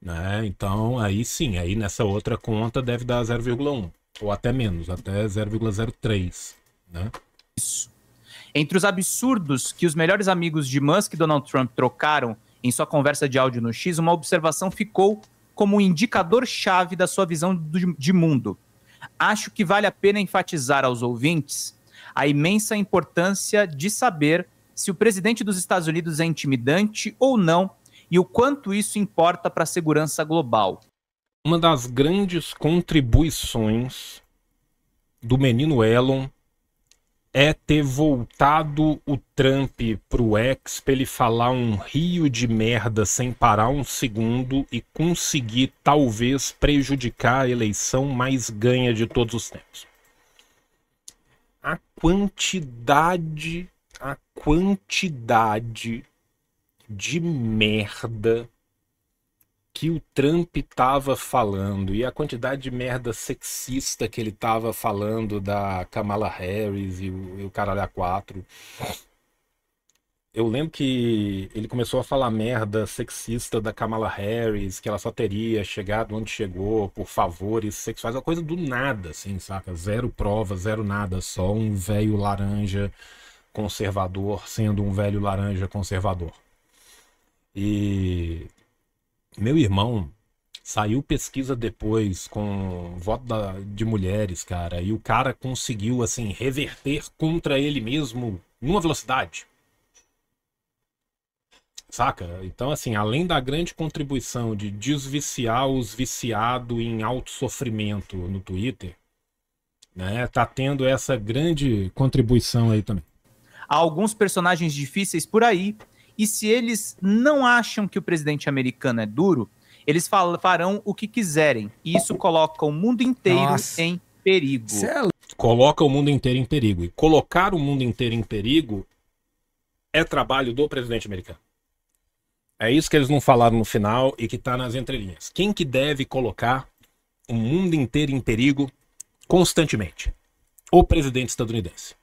Né? Então, aí sim, aí nessa outra conta deve dar 0,1, ou até menos, até 0,03, né? Isso. Entre os absurdos que os melhores amigos de Musk e Donald Trump trocaram em sua conversa de áudio no X, uma observação ficou como um indicador-chave da sua visão de mundo. Acho que vale a pena enfatizar aos ouvintes a imensa importância de saber se o presidente dos Estados Unidos é intimidante ou não e o quanto isso importa para a segurança global. Uma das grandes contribuições do menino Elon é ter voltado o Trump pro ex para ele falar um rio de merda sem parar um segundo e conseguir talvez prejudicar a eleição mais ganha de todos os tempos. A quantidade, a quantidade de merda que o Trump tava falando e a quantidade de merda sexista que ele tava falando da Kamala Harris e o, e o caralho A4. Eu lembro que ele começou a falar merda sexista da Kamala Harris, que ela só teria chegado onde chegou por favores sexuais, uma coisa do nada, assim, saca? Zero prova, zero nada, só um velho laranja conservador sendo um velho laranja conservador. E meu irmão saiu pesquisa depois com voto da, de mulheres, cara, e o cara conseguiu, assim, reverter contra ele mesmo numa velocidade. Saca? Então, assim, além da grande contribuição de desviciar os viciados em alto sofrimento no Twitter, né, tá tendo essa grande contribuição aí também. Há alguns personagens difíceis por aí e se eles não acham que o presidente americano é duro, eles farão o que quiserem. E isso coloca o mundo inteiro Nossa. em perigo. É... Coloca o mundo inteiro em perigo. E colocar o mundo inteiro em perigo é trabalho do presidente americano. É isso que eles não falaram no final e que está nas entrelinhas. Quem que deve colocar o mundo inteiro em perigo constantemente? O presidente estadunidense.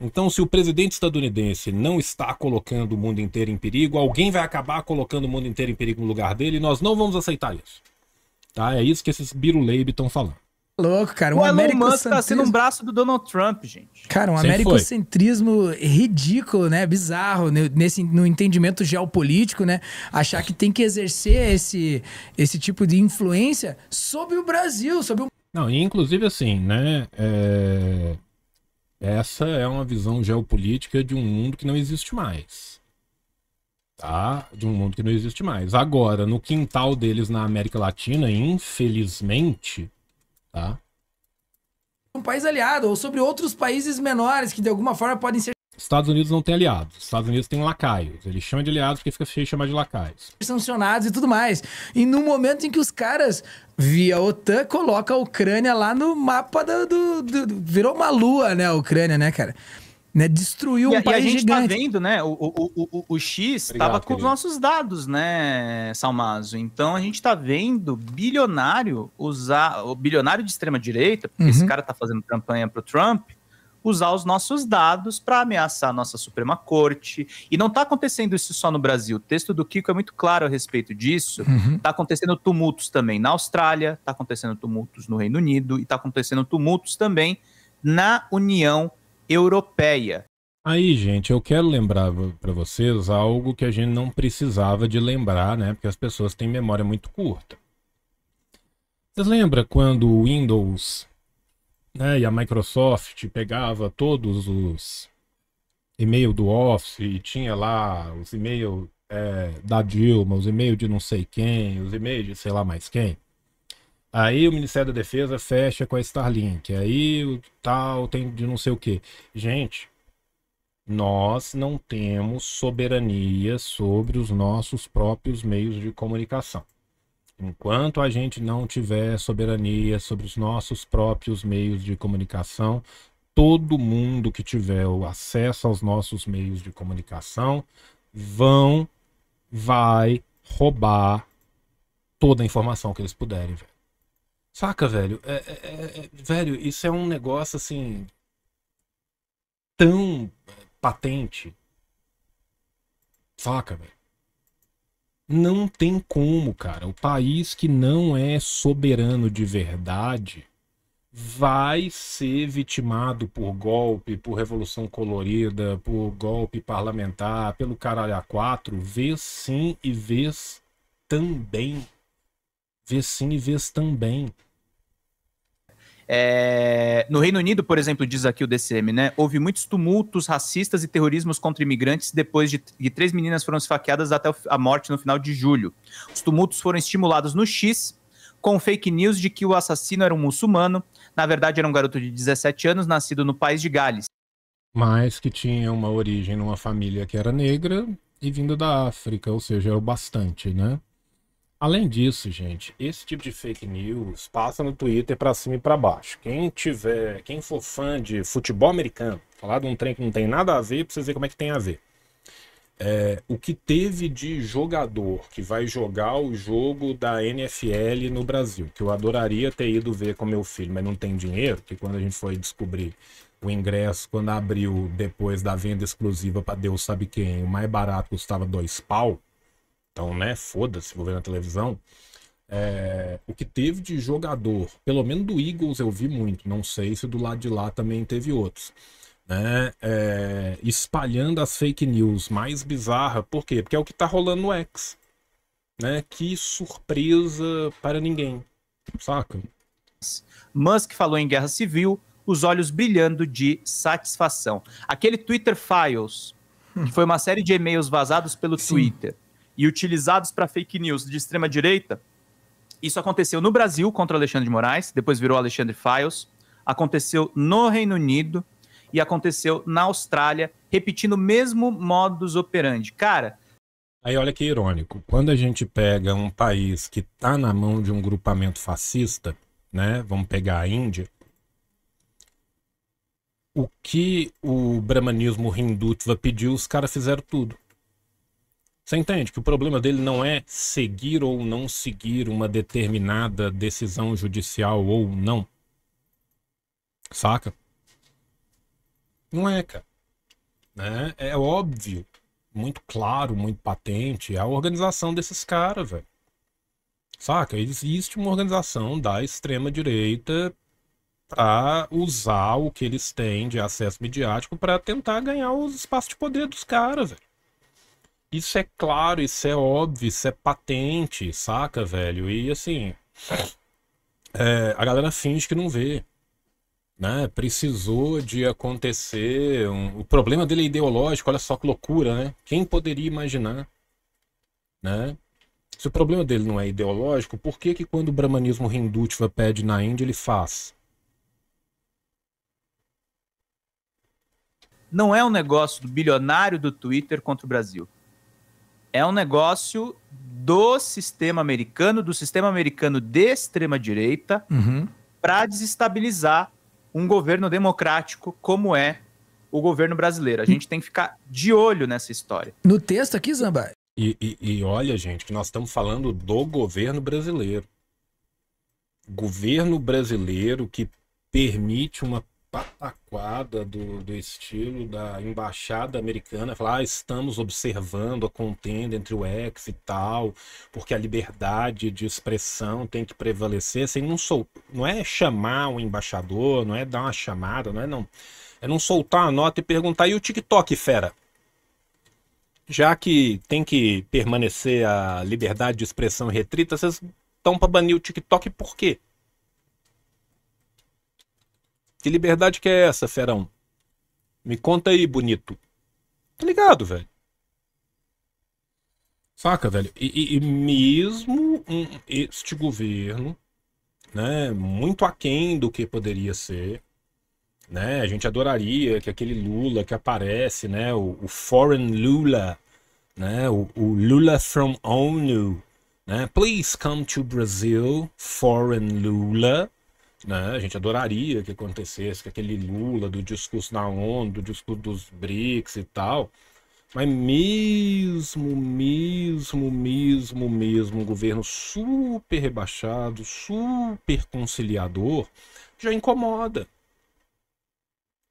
Então, se o presidente estadunidense não está colocando o mundo inteiro em perigo, alguém vai acabar colocando o mundo inteiro em perigo no lugar dele e nós não vamos aceitar isso. Tá? É isso que esses biruleibe estão falando. Louco, cara. Um o Elon Musk tá sendo um braço do Donald Trump, gente. Cara, um Sempre americocentrismo ridículo, né? Bizarro, né? nesse, no entendimento geopolítico, né? Achar que tem que exercer esse, esse tipo de influência sobre o Brasil, sobre o... Não, e inclusive assim, né? É... Essa é uma visão geopolítica de um mundo que não existe mais. Tá? De um mundo que não existe mais. Agora, no quintal deles na América Latina, infelizmente, tá? Um país aliado, ou sobre outros países menores que de alguma forma podem ser Estados Unidos não tem aliados. Estados Unidos tem lacaios. Eles chamam de aliados porque fica cheio de chamar de lacaios. Sancionados e tudo mais. E no momento em que os caras, via OTAN, coloca a Ucrânia lá no mapa do, do, do Virou uma lua, né, a Ucrânia, né, cara? Né, destruiu um e país tá gigante. a gente gigante. tá vendo, né, o, o, o, o X estava com os nossos dados, né, Salmazo? Então a gente tá vendo bilionário usar... O bilionário de extrema-direita, porque uhum. esse cara tá fazendo campanha pro Trump usar os nossos dados para ameaçar a nossa Suprema Corte. E não está acontecendo isso só no Brasil. O texto do Kiko é muito claro a respeito disso. Está uhum. Tá acontecendo tumultos também na Austrália, está acontecendo tumultos no Reino Unido e está acontecendo tumultos também na União Europeia. Aí, gente, eu quero lembrar para vocês algo que a gente não precisava de lembrar, né? Porque as pessoas têm memória muito curta. Vocês lembram quando o Windows né? E a Microsoft pegava todos os e-mail do Office e tinha lá os e-mails é, da Dilma, os e-mails de não sei quem, os e-mails de sei lá mais quem. Aí o Ministério da Defesa fecha com a Starlink. Aí o tal tem de não sei o que. Gente, nós não temos soberania sobre os nossos próprios meios de comunicação. Enquanto a gente não tiver soberania sobre os nossos próprios meios de comunicação, todo mundo que tiver o acesso aos nossos meios de comunicação vão vai roubar toda a informação que eles puderem, velho. Saca, velho? É, é, é, é velho, isso é um negócio assim tão é, patente. Saca, velho? Não tem como, cara. O país que não é soberano de verdade vai ser vitimado por golpe, por revolução colorida, por golpe parlamentar, pelo caralho a quatro, vez sim e vez também. Vez sim e vez também. É, no Reino Unido, por exemplo, diz aqui o DCM, né? Houve muitos tumultos racistas e terrorismos contra imigrantes depois de três meninas foram esfaqueadas até a morte no final de julho. Os tumultos foram estimulados no X com fake news de que o assassino era um muçulmano. Na verdade, era um garoto de 17 anos, nascido no país de Gales. Mas que tinha uma origem numa família que era negra e vindo da África, ou seja, era é o bastante, né? Além disso, gente, esse tipo de fake news passa no Twitter para cima e para baixo. Quem tiver, quem for fã de futebol americano, falar de um trem que não tem nada a ver, precisa ver como é que tem a ver. É, o que teve de jogador que vai jogar o jogo da NFL no Brasil, que eu adoraria ter ido ver com meu filho, mas não tem dinheiro, que quando a gente foi descobrir o ingresso, quando abriu depois da venda exclusiva para Deus sabe quem, o mais barato custava dois pau então, né, foda-se, vou ver na televisão. É, o que teve de jogador, pelo menos do Eagles eu vi muito, não sei se do lado de lá também teve outros. Né, é, espalhando as fake news mais bizarra, por quê? Porque é o que está rolando no X. Né? Que surpresa para ninguém, saca? Musk falou em guerra civil, os olhos brilhando de satisfação. Aquele Twitter Files, que hum. foi uma série de e-mails vazados pelo Sim. Twitter, e utilizados para fake news de extrema direita. Isso aconteceu no Brasil contra Alexandre de Moraes, depois virou Alexandre Files, aconteceu no Reino Unido e aconteceu na Austrália, repetindo o mesmo modus operandi. Cara, Aí olha que irônico. Quando a gente pega um país que está na mão de um grupamento fascista, né? Vamos pegar a Índia. O que o brahmanismo hindutva pediu, os caras fizeram tudo. Você entende que o problema dele não é seguir ou não seguir uma determinada decisão judicial ou não. Saca? Não é, cara. Né? É óbvio, muito claro, muito patente, é a organização desses caras, velho. Saca? Existe uma organização da extrema-direita para usar o que eles têm de acesso midiático para tentar ganhar os espaços de poder dos caras, velho. Isso é claro, isso é óbvio, isso é patente, saca, velho? E assim. É, a galera finge que não vê. Né? Precisou de acontecer. Um... O problema dele é ideológico, olha só que loucura, né? Quem poderia imaginar? Né? Se o problema dele não é ideológico, por que, que quando o brahmanismo Hindutva pede na Índia, ele faz? Não é um negócio do bilionário do Twitter contra o Brasil é um negócio do sistema americano, do sistema americano de extrema direita, uhum. para desestabilizar um governo democrático como é o governo brasileiro. A gente tem que ficar de olho nessa história. No texto aqui, Zamba. E, e, e olha, gente, que nós estamos falando do governo brasileiro. Governo brasileiro que permite uma pataquada do, do estilo da embaixada americana, falar, ah, estamos observando a contenda entre o ex e tal, porque a liberdade de expressão tem que prevalecer, assim, não, sol... não é chamar o um embaixador, não é dar uma chamada, não é não. É não soltar a nota e perguntar, e o TikTok, fera? Já que tem que permanecer a liberdade de expressão retrita, vocês estão para banir o TikTok por quê? Que liberdade que é essa, ferão? Me conta aí, bonito. Tá ligado, velho? Saca, velho? E, e, e mesmo um, este governo, né, muito aquém do que poderia ser, né? A gente adoraria que aquele Lula que aparece, né, o, o foreign Lula, né, o, o Lula from ONU, né? Please come to Brazil, foreign Lula, né? A gente adoraria que acontecesse, que aquele Lula do discurso na ONU, do discurso dos BRICS e tal. Mas mesmo, mesmo, mesmo, mesmo, um governo super rebaixado, super conciliador, já incomoda.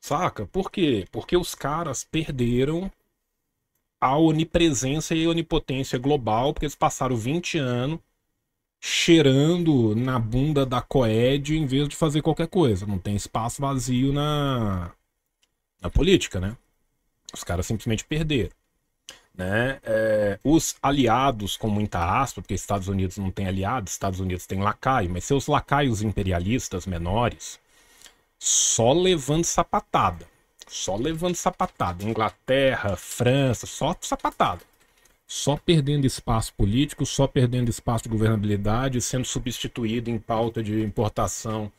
Saca? Por quê? Porque os caras perderam a onipresença e a onipotência global, porque eles passaram 20 anos cheirando na bunda da Coed em vez de fazer qualquer coisa. Não tem espaço vazio na, na política, né? Os caras simplesmente perderam. Né? É, os aliados, com muita aspa, porque Estados Unidos não tem aliados, Estados Unidos tem lacaio, mas seus lacaios imperialistas menores só levando sapatada. Só levando sapatada. Inglaterra, França, só sapatada só perdendo espaço político, só perdendo espaço de governabilidade, sendo substituído em pauta de importação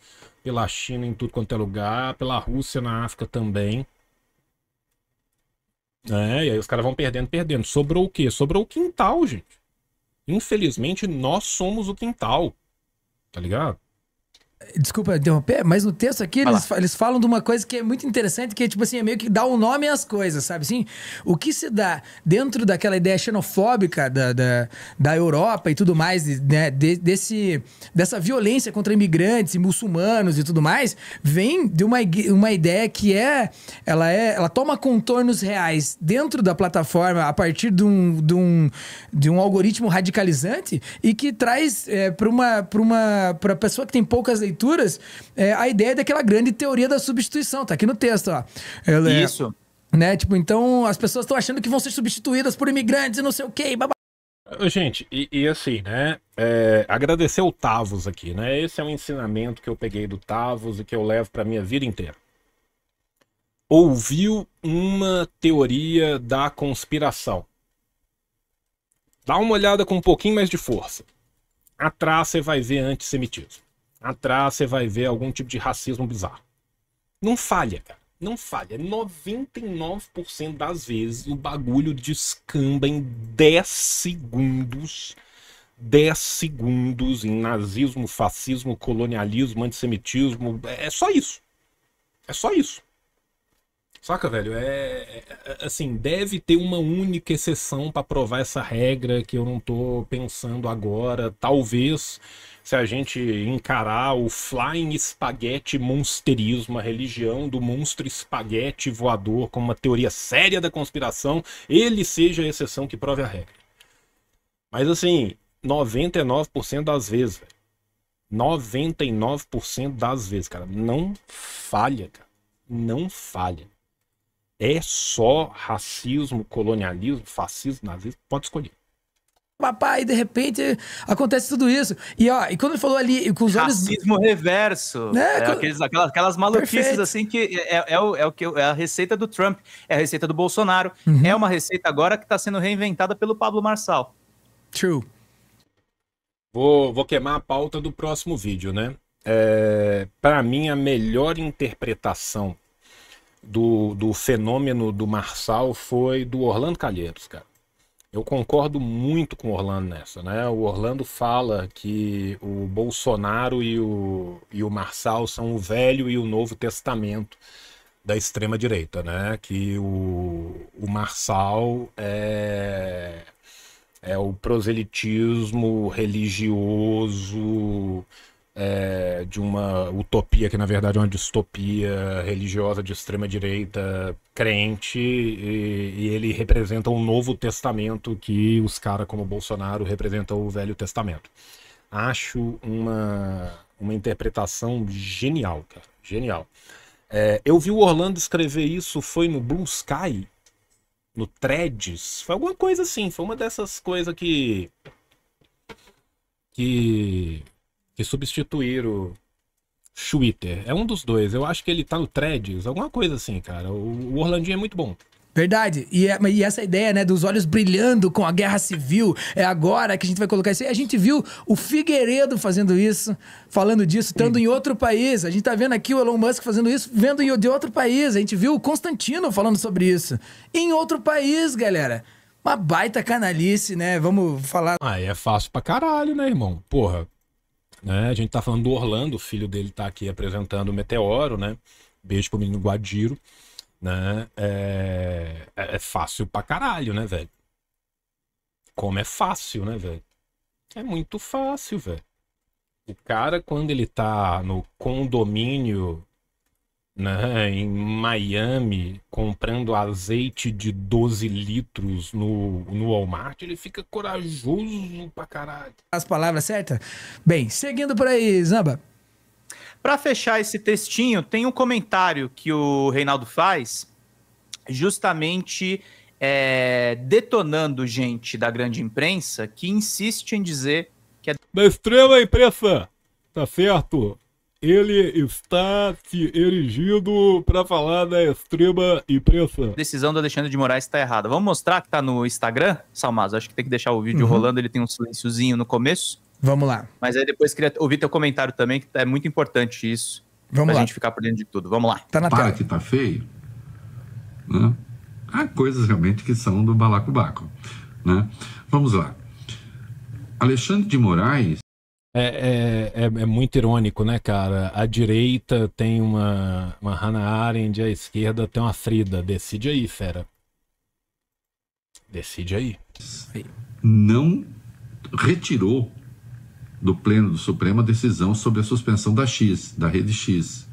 pela China em tudo quanto é lugar, pela Rússia na África também. É, e aí os caras vão perdendo, perdendo. Sobrou o quê? Sobrou o quintal, gente. Infelizmente, nós somos o quintal. Tá ligado? Desculpa interromper, mas no texto aqui eles, eles, falam de uma coisa que é muito interessante, que é tipo assim, é meio que dá o um nome às coisas, sabe assim? O que se dá dentro daquela ideia xenofóbica da, da, da Europa e tudo mais, né? De, desse, dessa violência contra imigrantes e muçulmanos e tudo mais, vem de uma, uma ideia que é ela, é. ela toma contornos reais dentro da plataforma a partir de um, de um, de um algoritmo radicalizante e que traz é, para uma, uma pra pessoa que tem poucas leituras é, a ideia é daquela grande teoria da substituição. Tá aqui no texto, ó. Ela é, Isso. Né? Tipo, então as pessoas estão achando que vão ser substituídas por imigrantes e não sei o quê, babá. Gente, e, e, assim, né? É, agradecer o Tavos aqui, né? Esse é um ensinamento que eu peguei do Tavos e que eu levo para minha vida inteira. Ouviu uma teoria da conspiração. Dá uma olhada com um pouquinho mais de força. Atrás você vai ver antissemitismo atrás você vai ver algum tipo de racismo bizarro. Não falha, cara. Não falha. 99% das vezes o bagulho descamba em 10 segundos. 10 segundos em nazismo, fascismo, colonialismo, antissemitismo. É só isso. É só isso. Saca, velho? É, é, é assim, deve ter uma única exceção para provar essa regra que eu não tô pensando agora, talvez se a gente encarar o Flying Spaghetti Monsterismo, a religião do monstro espaguete voador, como uma teoria séria da conspiração, ele seja a exceção que prove a regra. Mas assim, 99% das vezes, velho. 99% das vezes, cara. Não falha, cara. Não falha. É só racismo, colonialismo, fascismo, nazismo. Pode escolher. Papai, e de repente acontece tudo isso. E ó, e quando ele falou ali, com os olhos. Racismo reverso. Né? É, aqueles, aquelas, aquelas maluquices Perfeito. assim que é, é, é o, é, o que, é a receita do Trump, é a receita do Bolsonaro. Uhum. É uma receita agora que está sendo reinventada pelo Pablo Marçal. True. Vou, vou queimar a pauta do próximo vídeo, né? É, Para mim, a melhor interpretação do, do fenômeno do Marçal foi do Orlando Calheiros, cara. Eu concordo muito com o Orlando nessa, né? O Orlando fala que o Bolsonaro e o, e o Marçal são o Velho e o Novo Testamento da extrema-direita, né? Que o, o Marçal é, é o proselitismo religioso é, de uma utopia que na verdade é uma distopia religiosa de extrema direita crente e, e ele representa um novo testamento que os caras como Bolsonaro representam o Velho Testamento. Acho uma, uma interpretação genial, cara, genial. É, eu vi o Orlando escrever isso, foi no Blue Sky, no Threads, foi alguma coisa assim, foi uma dessas coisas que que que substituir o Twitter. É um dos dois. Eu acho que ele tá no Threads, alguma coisa assim, cara. O, o Orlandinho é muito bom. Verdade. E, é, e, essa ideia, né, dos olhos brilhando com a guerra civil, é agora que a gente vai colocar isso. a gente viu o Figueiredo fazendo isso, falando disso, estando em outro país. A gente tá vendo aqui o Elon Musk fazendo isso, vendo de outro país. A gente viu o Constantino falando sobre isso. Em outro país, galera. Uma baita canalice, né? Vamos falar. Ah, é fácil pra caralho, né, irmão? Porra, né? A gente tá falando do Orlando, o filho dele está aqui apresentando o Meteoro, né? Beijo pro menino Guadiro, né? É, é, é fácil pra caralho, né, velho? Como é fácil, né, velho? É muito fácil, velho. O cara, quando ele tá no condomínio né, em Miami comprando azeite de 12 litros no, no Walmart, ele fica corajoso pra caralho. As palavras certas? Bem, seguindo por aí, Zamba. Para fechar esse textinho, tem um comentário que o Reinaldo faz, justamente é, detonando gente da grande imprensa que insiste em dizer que é. Da extrema imprensa! Tá certo? ele está se erigindo para falar da extrema imprensa. A decisão do Alexandre de Moraes está errada. Vamos mostrar que está no Instagram, Salmazo? Acho que tem que deixar o vídeo uhum. rolando, ele tem um silênciozinho no começo. Vamos lá. Mas aí depois queria ouvir teu comentário também, que é muito importante isso. Vamos pra lá. gente ficar por dentro de tudo. Vamos lá. Tá na Para tela. que tá feio, né? há coisas realmente que são do balacobaco. Né? Vamos lá. Alexandre de Moraes é, é, é, é, muito irônico, né, cara? A direita tem uma, uma Hannah Arendt, a esquerda tem uma Frida. Decide aí, fera. Decide aí. Não retirou do Pleno do Supremo a decisão sobre a suspensão da X, da rede X.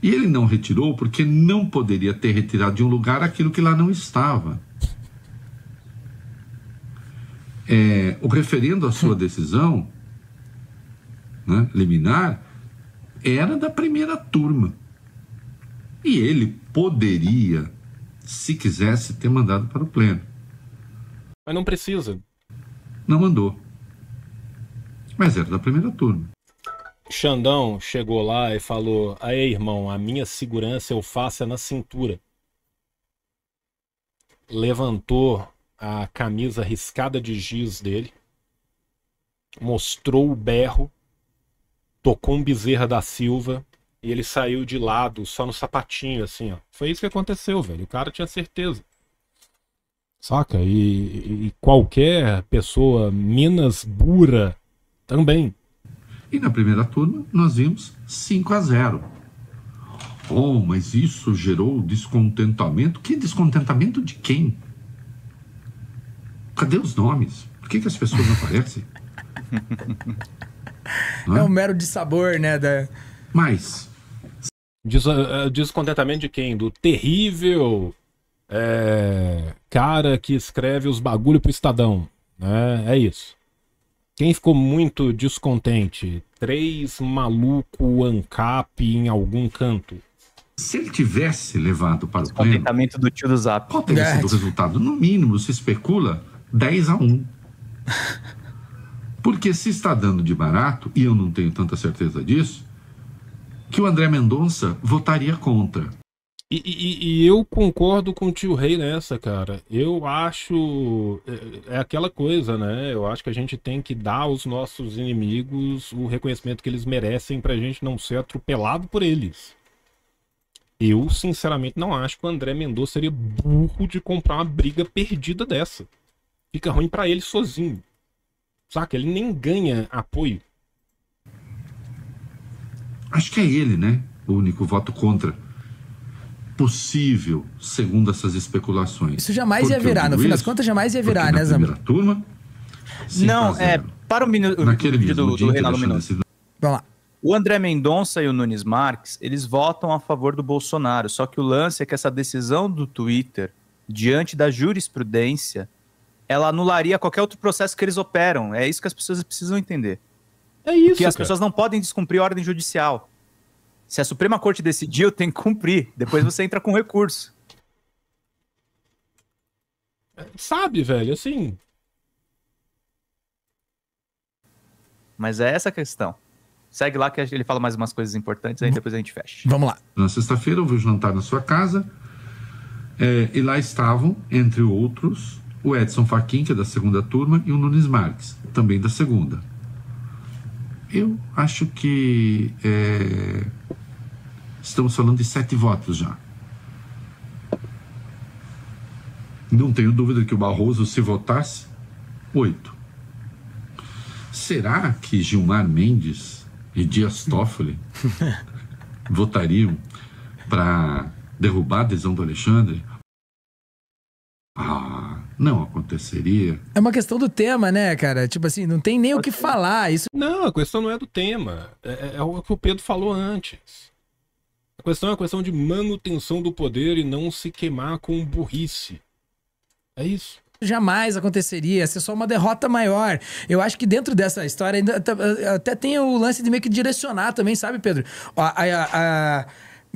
E ele não retirou porque não poderia ter retirado de um lugar aquilo que lá não estava. É, o referendo à sua decisão né, liminar era da primeira turma. E ele poderia, se quisesse, ter mandado para o Pleno. Mas não precisa. Não mandou. Mas era da primeira turma. Xandão chegou lá e falou: Aí, irmão, a minha segurança eu faço é na cintura. Levantou a camisa riscada de giz dele, mostrou o berro tocou um Bezerra da Silva e ele saiu de lado, só no sapatinho, assim, ó. Foi isso que aconteceu, velho. O cara tinha certeza. Saca? E, e qualquer pessoa, Minas Bura, também. E na primeira turma, nós vimos 5 a 0 Oh, mas isso gerou descontentamento. Que descontentamento de quem? Cadê os nomes? Por que, que as pessoas não aparecem? Hã? É um mero dissabor, né? Da... Mas. Des, ah, ah, descontentamento de quem? Do terrível é, cara que escreve os bagulho pro Estadão. Né? É isso. Quem ficou muito descontente? Três maluco ancap em algum canto. Se ele tivesse levado para o pleno... Descontentamento do tio do Zap. Qual teria sido o resultado? No mínimo, se especula, 10 a 1. Porque se está dando de barato, e eu não tenho tanta certeza disso, que o André Mendonça votaria contra. E, e, e, eu concordo com o tio Rei nessa, cara. Eu acho. É, é, aquela coisa, né? Eu acho que a gente tem que dar aos nossos inimigos o reconhecimento que eles merecem pra gente não ser atropelado por eles. Eu, sinceramente, não acho que o André Mendonça seria burro de comprar uma briga perdida dessa. Fica ruim para ele sozinho. Saca? Ele nem ganha apoio. Acho que é ele, né? O único voto contra. Possível, segundo essas especulações. Isso jamais Porque ia virar, no fim das contas, jamais ia virar, né, Zamba? turma. Não, tá é. Para o minuto do, do Reinaldo Mendonça. Vamos lá. O André Mendonça e o Nunes Marques, eles votam a favor do Bolsonaro. Só que o lance é que essa decisão do Twitter, diante da jurisprudência, ela anularia qualquer outro processo que eles operam. É isso que as pessoas precisam entender. É isso. Porque as cara. pessoas não podem descumprir ordem judicial. Se a Suprema Corte decidiu, tem que cumprir. Depois você entra com recurso. Sabe, velho, assim. Mas é essa a questão. Segue lá que ele fala mais umas coisas importantes, aí depois a gente fecha. Vamos lá. Na sexta-feira houve um jantar na sua casa. É, e lá estavam, entre outros, o Edson Fachin, que é da segunda turma, e o Nunes Marques, também da segunda. Eu acho que é, estamos falando de sete votos já. Não tenho dúvida que o Barroso, se votasse, oito. Será que Gilmar Mendes e Dias Toffoli votariam para derrubar a adesão do Alexandre? Ah, não aconteceria. É uma questão do tema, né, cara? Tipo assim, não tem nem o que falar. Isso... Não, a questão não é do tema. É, é, é o que o Pedro falou antes. A questão é a questão de manutenção do poder e não se queimar com burrice. É isso jamais aconteceria, ia ser só uma derrota maior. Eu acho que dentro dessa história ainda até tem o lance de meio que direcionar também, sabe, Pedro? A, a, a,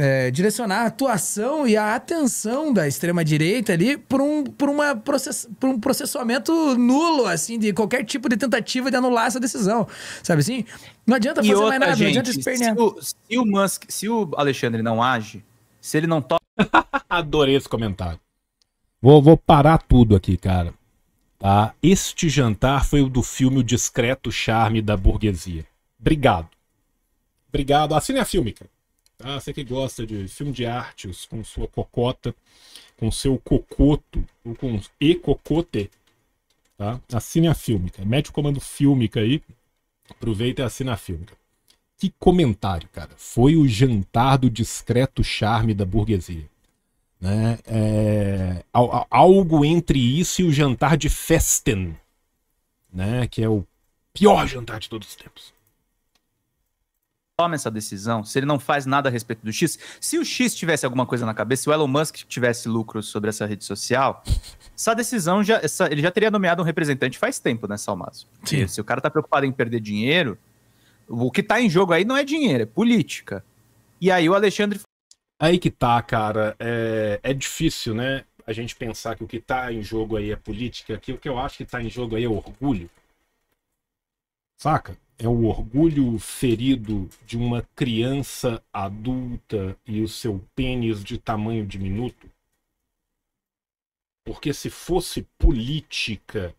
é, direcionar a atuação e a atenção da extrema-direita ali por um, por, uma process, por um processamento nulo, assim, de qualquer tipo de tentativa de anular essa decisão, sabe assim? Não adianta fazer mais nada, gente, não adianta espernear. Se o, se o Musk, se o Alexandre não age, se ele não toca... Adorei esse comentário. Vou, vou parar tudo aqui, cara. Tá? Este jantar foi o do filme O Discreto Charme da Burguesia. Obrigado. Obrigado. Assine a filme, cara. Ah, você que gosta de filme de artes com sua cocota, com seu cocoto, ou com e cocote, tá? Assine a Fílmica. Mete o comando Filmica aí. Aproveita e assina a Fílmica. Que comentário, cara. Foi o jantar do discreto charme da burguesia. Né? É... algo entre isso e o jantar de Festen, né? que é o pior jantar de todos os tempos toma essa decisão, se ele não faz nada a respeito do X, se o X tivesse alguma coisa na cabeça, se o Elon Musk tivesse lucro sobre essa rede social, essa decisão já. Essa, ele já teria nomeado um representante faz tempo, né, Salmazo? Se o cara tá preocupado em perder dinheiro, o que tá em jogo aí não é dinheiro, é política. E aí o Alexandre. Aí que tá, cara. É, é difícil, né? A gente pensar que o que tá em jogo aí é política, que o que eu acho que tá em jogo aí é orgulho. Saca? é o orgulho ferido de uma criança adulta e o seu pênis de tamanho diminuto? Porque se fosse política,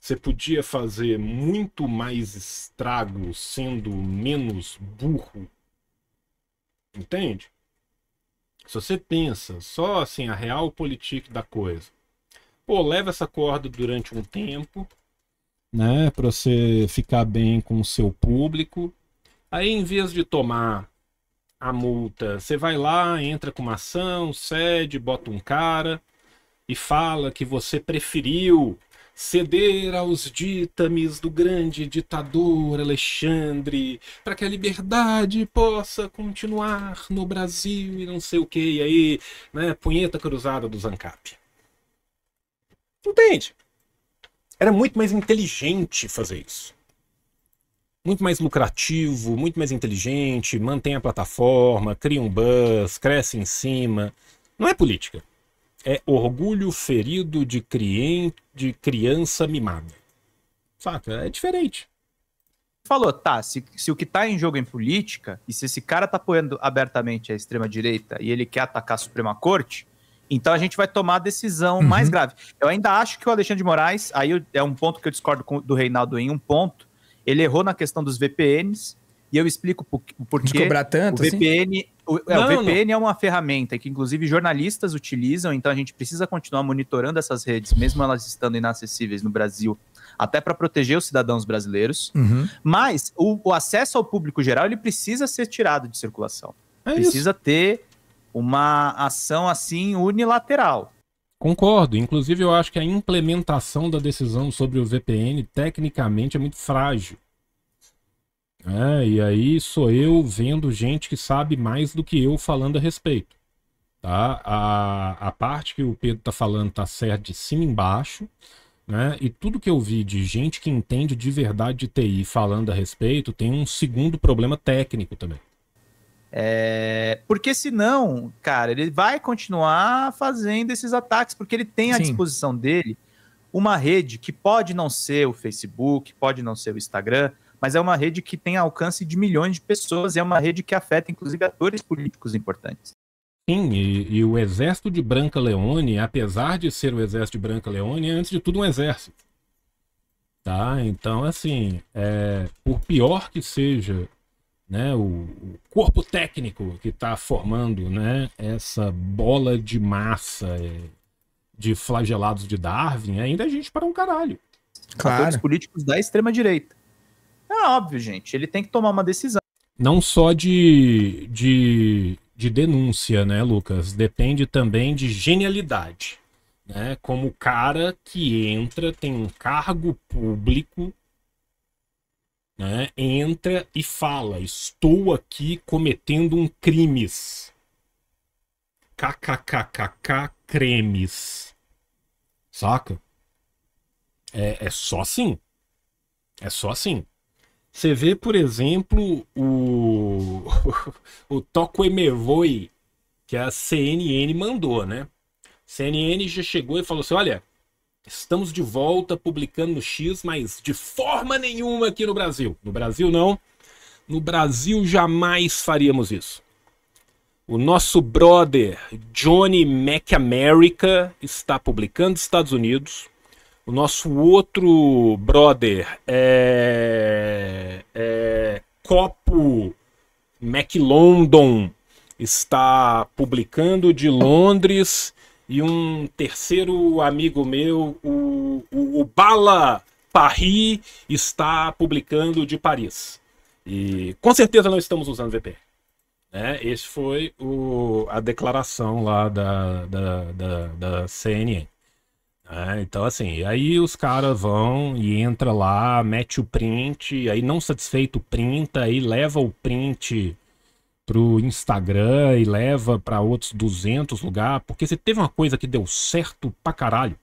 você podia fazer muito mais estrago sendo menos burro. Entende? Se você pensa só assim a real política da coisa, pô, leva essa corda durante um tempo, né? Para você ficar bem com o seu público. Aí, em vez de tomar a multa, você vai lá, entra com uma ação, cede, bota um cara e fala que você preferiu ceder aos ditames do grande ditador Alexandre, para que a liberdade possa continuar no Brasil e não sei o que, e aí, né, punheta cruzada do Zancap. Entende? Era muito mais inteligente fazer isso. Muito mais lucrativo, muito mais inteligente, mantém a plataforma, cria um buzz, cresce em cima. Não é política. É orgulho ferido de, de criança mimada. Saca? É diferente falou, tá, se, se o que tá em jogo é em política, e se esse cara tá apoiando abertamente a extrema-direita e ele quer atacar a Suprema Corte, então a gente vai tomar a decisão uhum. mais grave. Eu ainda acho que o Alexandre de Moraes, aí é um ponto que eu discordo com, do Reinaldo em um ponto, ele errou na questão dos VPNs, e eu explico por, por De cobrar tanto, o VPN, assim? o, é, não, o VPN não. é uma ferramenta que inclusive jornalistas utilizam, então a gente precisa continuar monitorando essas redes, mesmo elas estando inacessíveis no Brasil, até para proteger os cidadãos brasileiros. Uhum. Mas o, o, acesso ao público geral ele precisa ser tirado de circulação. É precisa isso. ter uma ação assim unilateral. Concordo. Inclusive, eu acho que a implementação da decisão sobre o VPN tecnicamente é muito frágil. É, e aí sou eu vendo gente que sabe mais do que eu falando a respeito. Tá? A, a parte que o Pedro está falando está certa de cima embaixo. Né? E tudo que eu vi de gente que entende de verdade de TI falando a respeito tem um segundo problema técnico também. É, porque senão, cara, ele vai continuar fazendo esses ataques, porque ele tem à disposição dele uma rede que pode não ser o Facebook, pode não ser o Instagram, mas é uma rede que tem alcance de milhões de pessoas e é uma rede que afeta, inclusive, atores políticos importantes. Sim, e, e o exército de Branca Leone, apesar de ser o exército de Branca Leone, é antes de tudo um exército. Tá? Então, assim, é, por pior que seja né, o, corpo técnico que está formando né, essa bola de massa é, de flagelados de Darwin, ainda é gente para um caralho. Claro. Os políticos da extrema-direita. É óbvio, gente. Ele tem que tomar uma decisão. Não só de, de, de denúncia, né, Lucas? Depende também de genialidade. Né? Como o cara que entra, tem um cargo público né, entra e fala: Estou aqui cometendo um crimes. KKKKK cremes. Saca? É, é só assim. É só assim. Você vê, por exemplo, o, o Toco Emevoi, que a CNN mandou, né? CNN já chegou e falou assim: olha, Estamos de volta publicando no X, mas de forma nenhuma aqui no Brasil. No Brasil, não. No Brasil, jamais faríamos isso. O nosso brother Johnny McAmerica está publicando nos Estados Unidos. O nosso outro brother é, é Copo McLondon está publicando de Londres e um terceiro amigo meu, o, o, o Bala Parri, está publicando de Paris. E com certeza não estamos usando VPN. Né? Esse foi o, a declaração lá da, da, da, da CNN. É, então, assim, aí os caras vão e entra lá, mete o print, aí não satisfeito printa, aí leva o print pro Instagram e leva para outros 200 lugares, porque se teve uma coisa que deu certo pra caralho,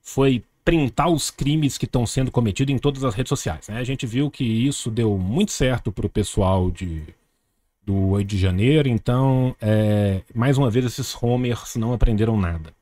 foi printar os crimes que estão sendo cometidos em todas as redes sociais. Né? A gente viu que isso deu muito certo pro pessoal de do 8 de janeiro, então, é, mais uma vez, esses homers não aprenderam nada.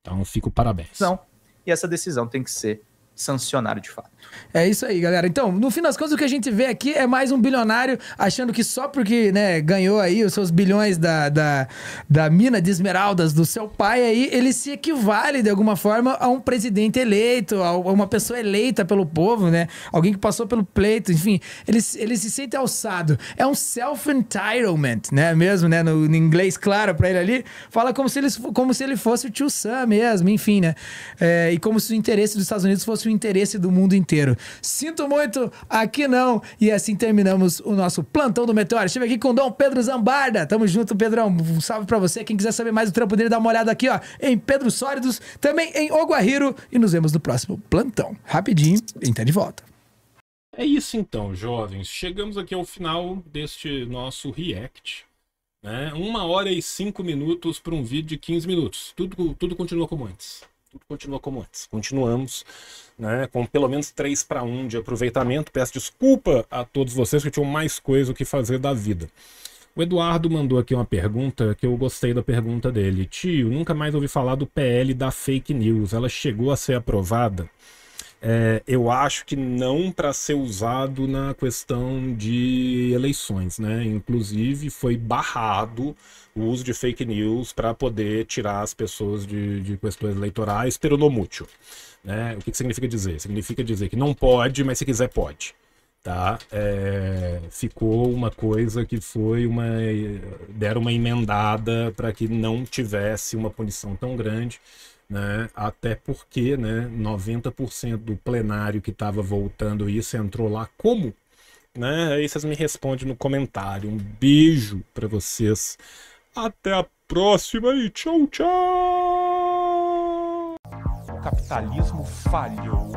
Então, fico parabéns. Não, e essa decisão tem que ser sancionar de fato. É isso aí, galera. Então, no fim das contas, o que a gente vê aqui é mais um bilionário achando que só porque né, ganhou aí os seus bilhões da, da, da mina de esmeraldas do seu pai aí, ele se equivale de alguma forma a um presidente eleito, a uma pessoa eleita pelo povo, né? Alguém que passou pelo pleito, enfim, ele, ele se sente alçado. É um self-entitlement, né? Mesmo, né? No, no inglês, claro, para ele ali, fala como se ele, como se ele fosse o tio Sam mesmo, enfim, né? É, e como se o interesse dos Estados Unidos fosse o interesse do mundo inteiro. Sinto muito, aqui não. E assim terminamos o nosso plantão do Meteoro. Estive aqui com Dom Pedro Zambarda. Tamo junto, Pedrão. Um salve pra você. Quem quiser saber mais do trampo dele, dá uma olhada aqui, ó, em Pedro Sóridos, também em Oguahiro. E nos vemos no próximo plantão. Rapidinho, então de volta. É isso então, jovens. Chegamos aqui ao final deste nosso react. Né? Uma hora e cinco minutos para um vídeo de 15 minutos. Tudo, tudo continua como antes. Tudo continua como antes. Continuamos né, com pelo menos 3 para 1 de aproveitamento. Peço desculpa a todos vocês que tinham mais coisa o que fazer da vida. O Eduardo mandou aqui uma pergunta que eu gostei da pergunta dele. Tio, nunca mais ouvi falar do PL da fake news. Ela chegou a ser aprovada? É, eu acho que não para ser usado na questão de eleições, né? Inclusive foi barrado o uso de fake news para poder tirar as pessoas de, de questões eleitorais, peronomútil. mútil. Né? O que, que significa dizer? Significa dizer que não pode, mas se quiser pode. Tá? É, ficou uma coisa que foi uma. deram uma emendada para que não tivesse uma punição tão grande. Né? Até porque né, 90% do plenário que estava voltando isso entrou lá como? Né? Aí vocês me respondem no comentário. Um beijo para vocês. Até a próxima e tchau, tchau! o capitalismo falhou,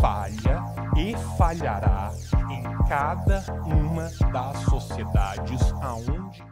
falha e falhará em cada uma das sociedades aonde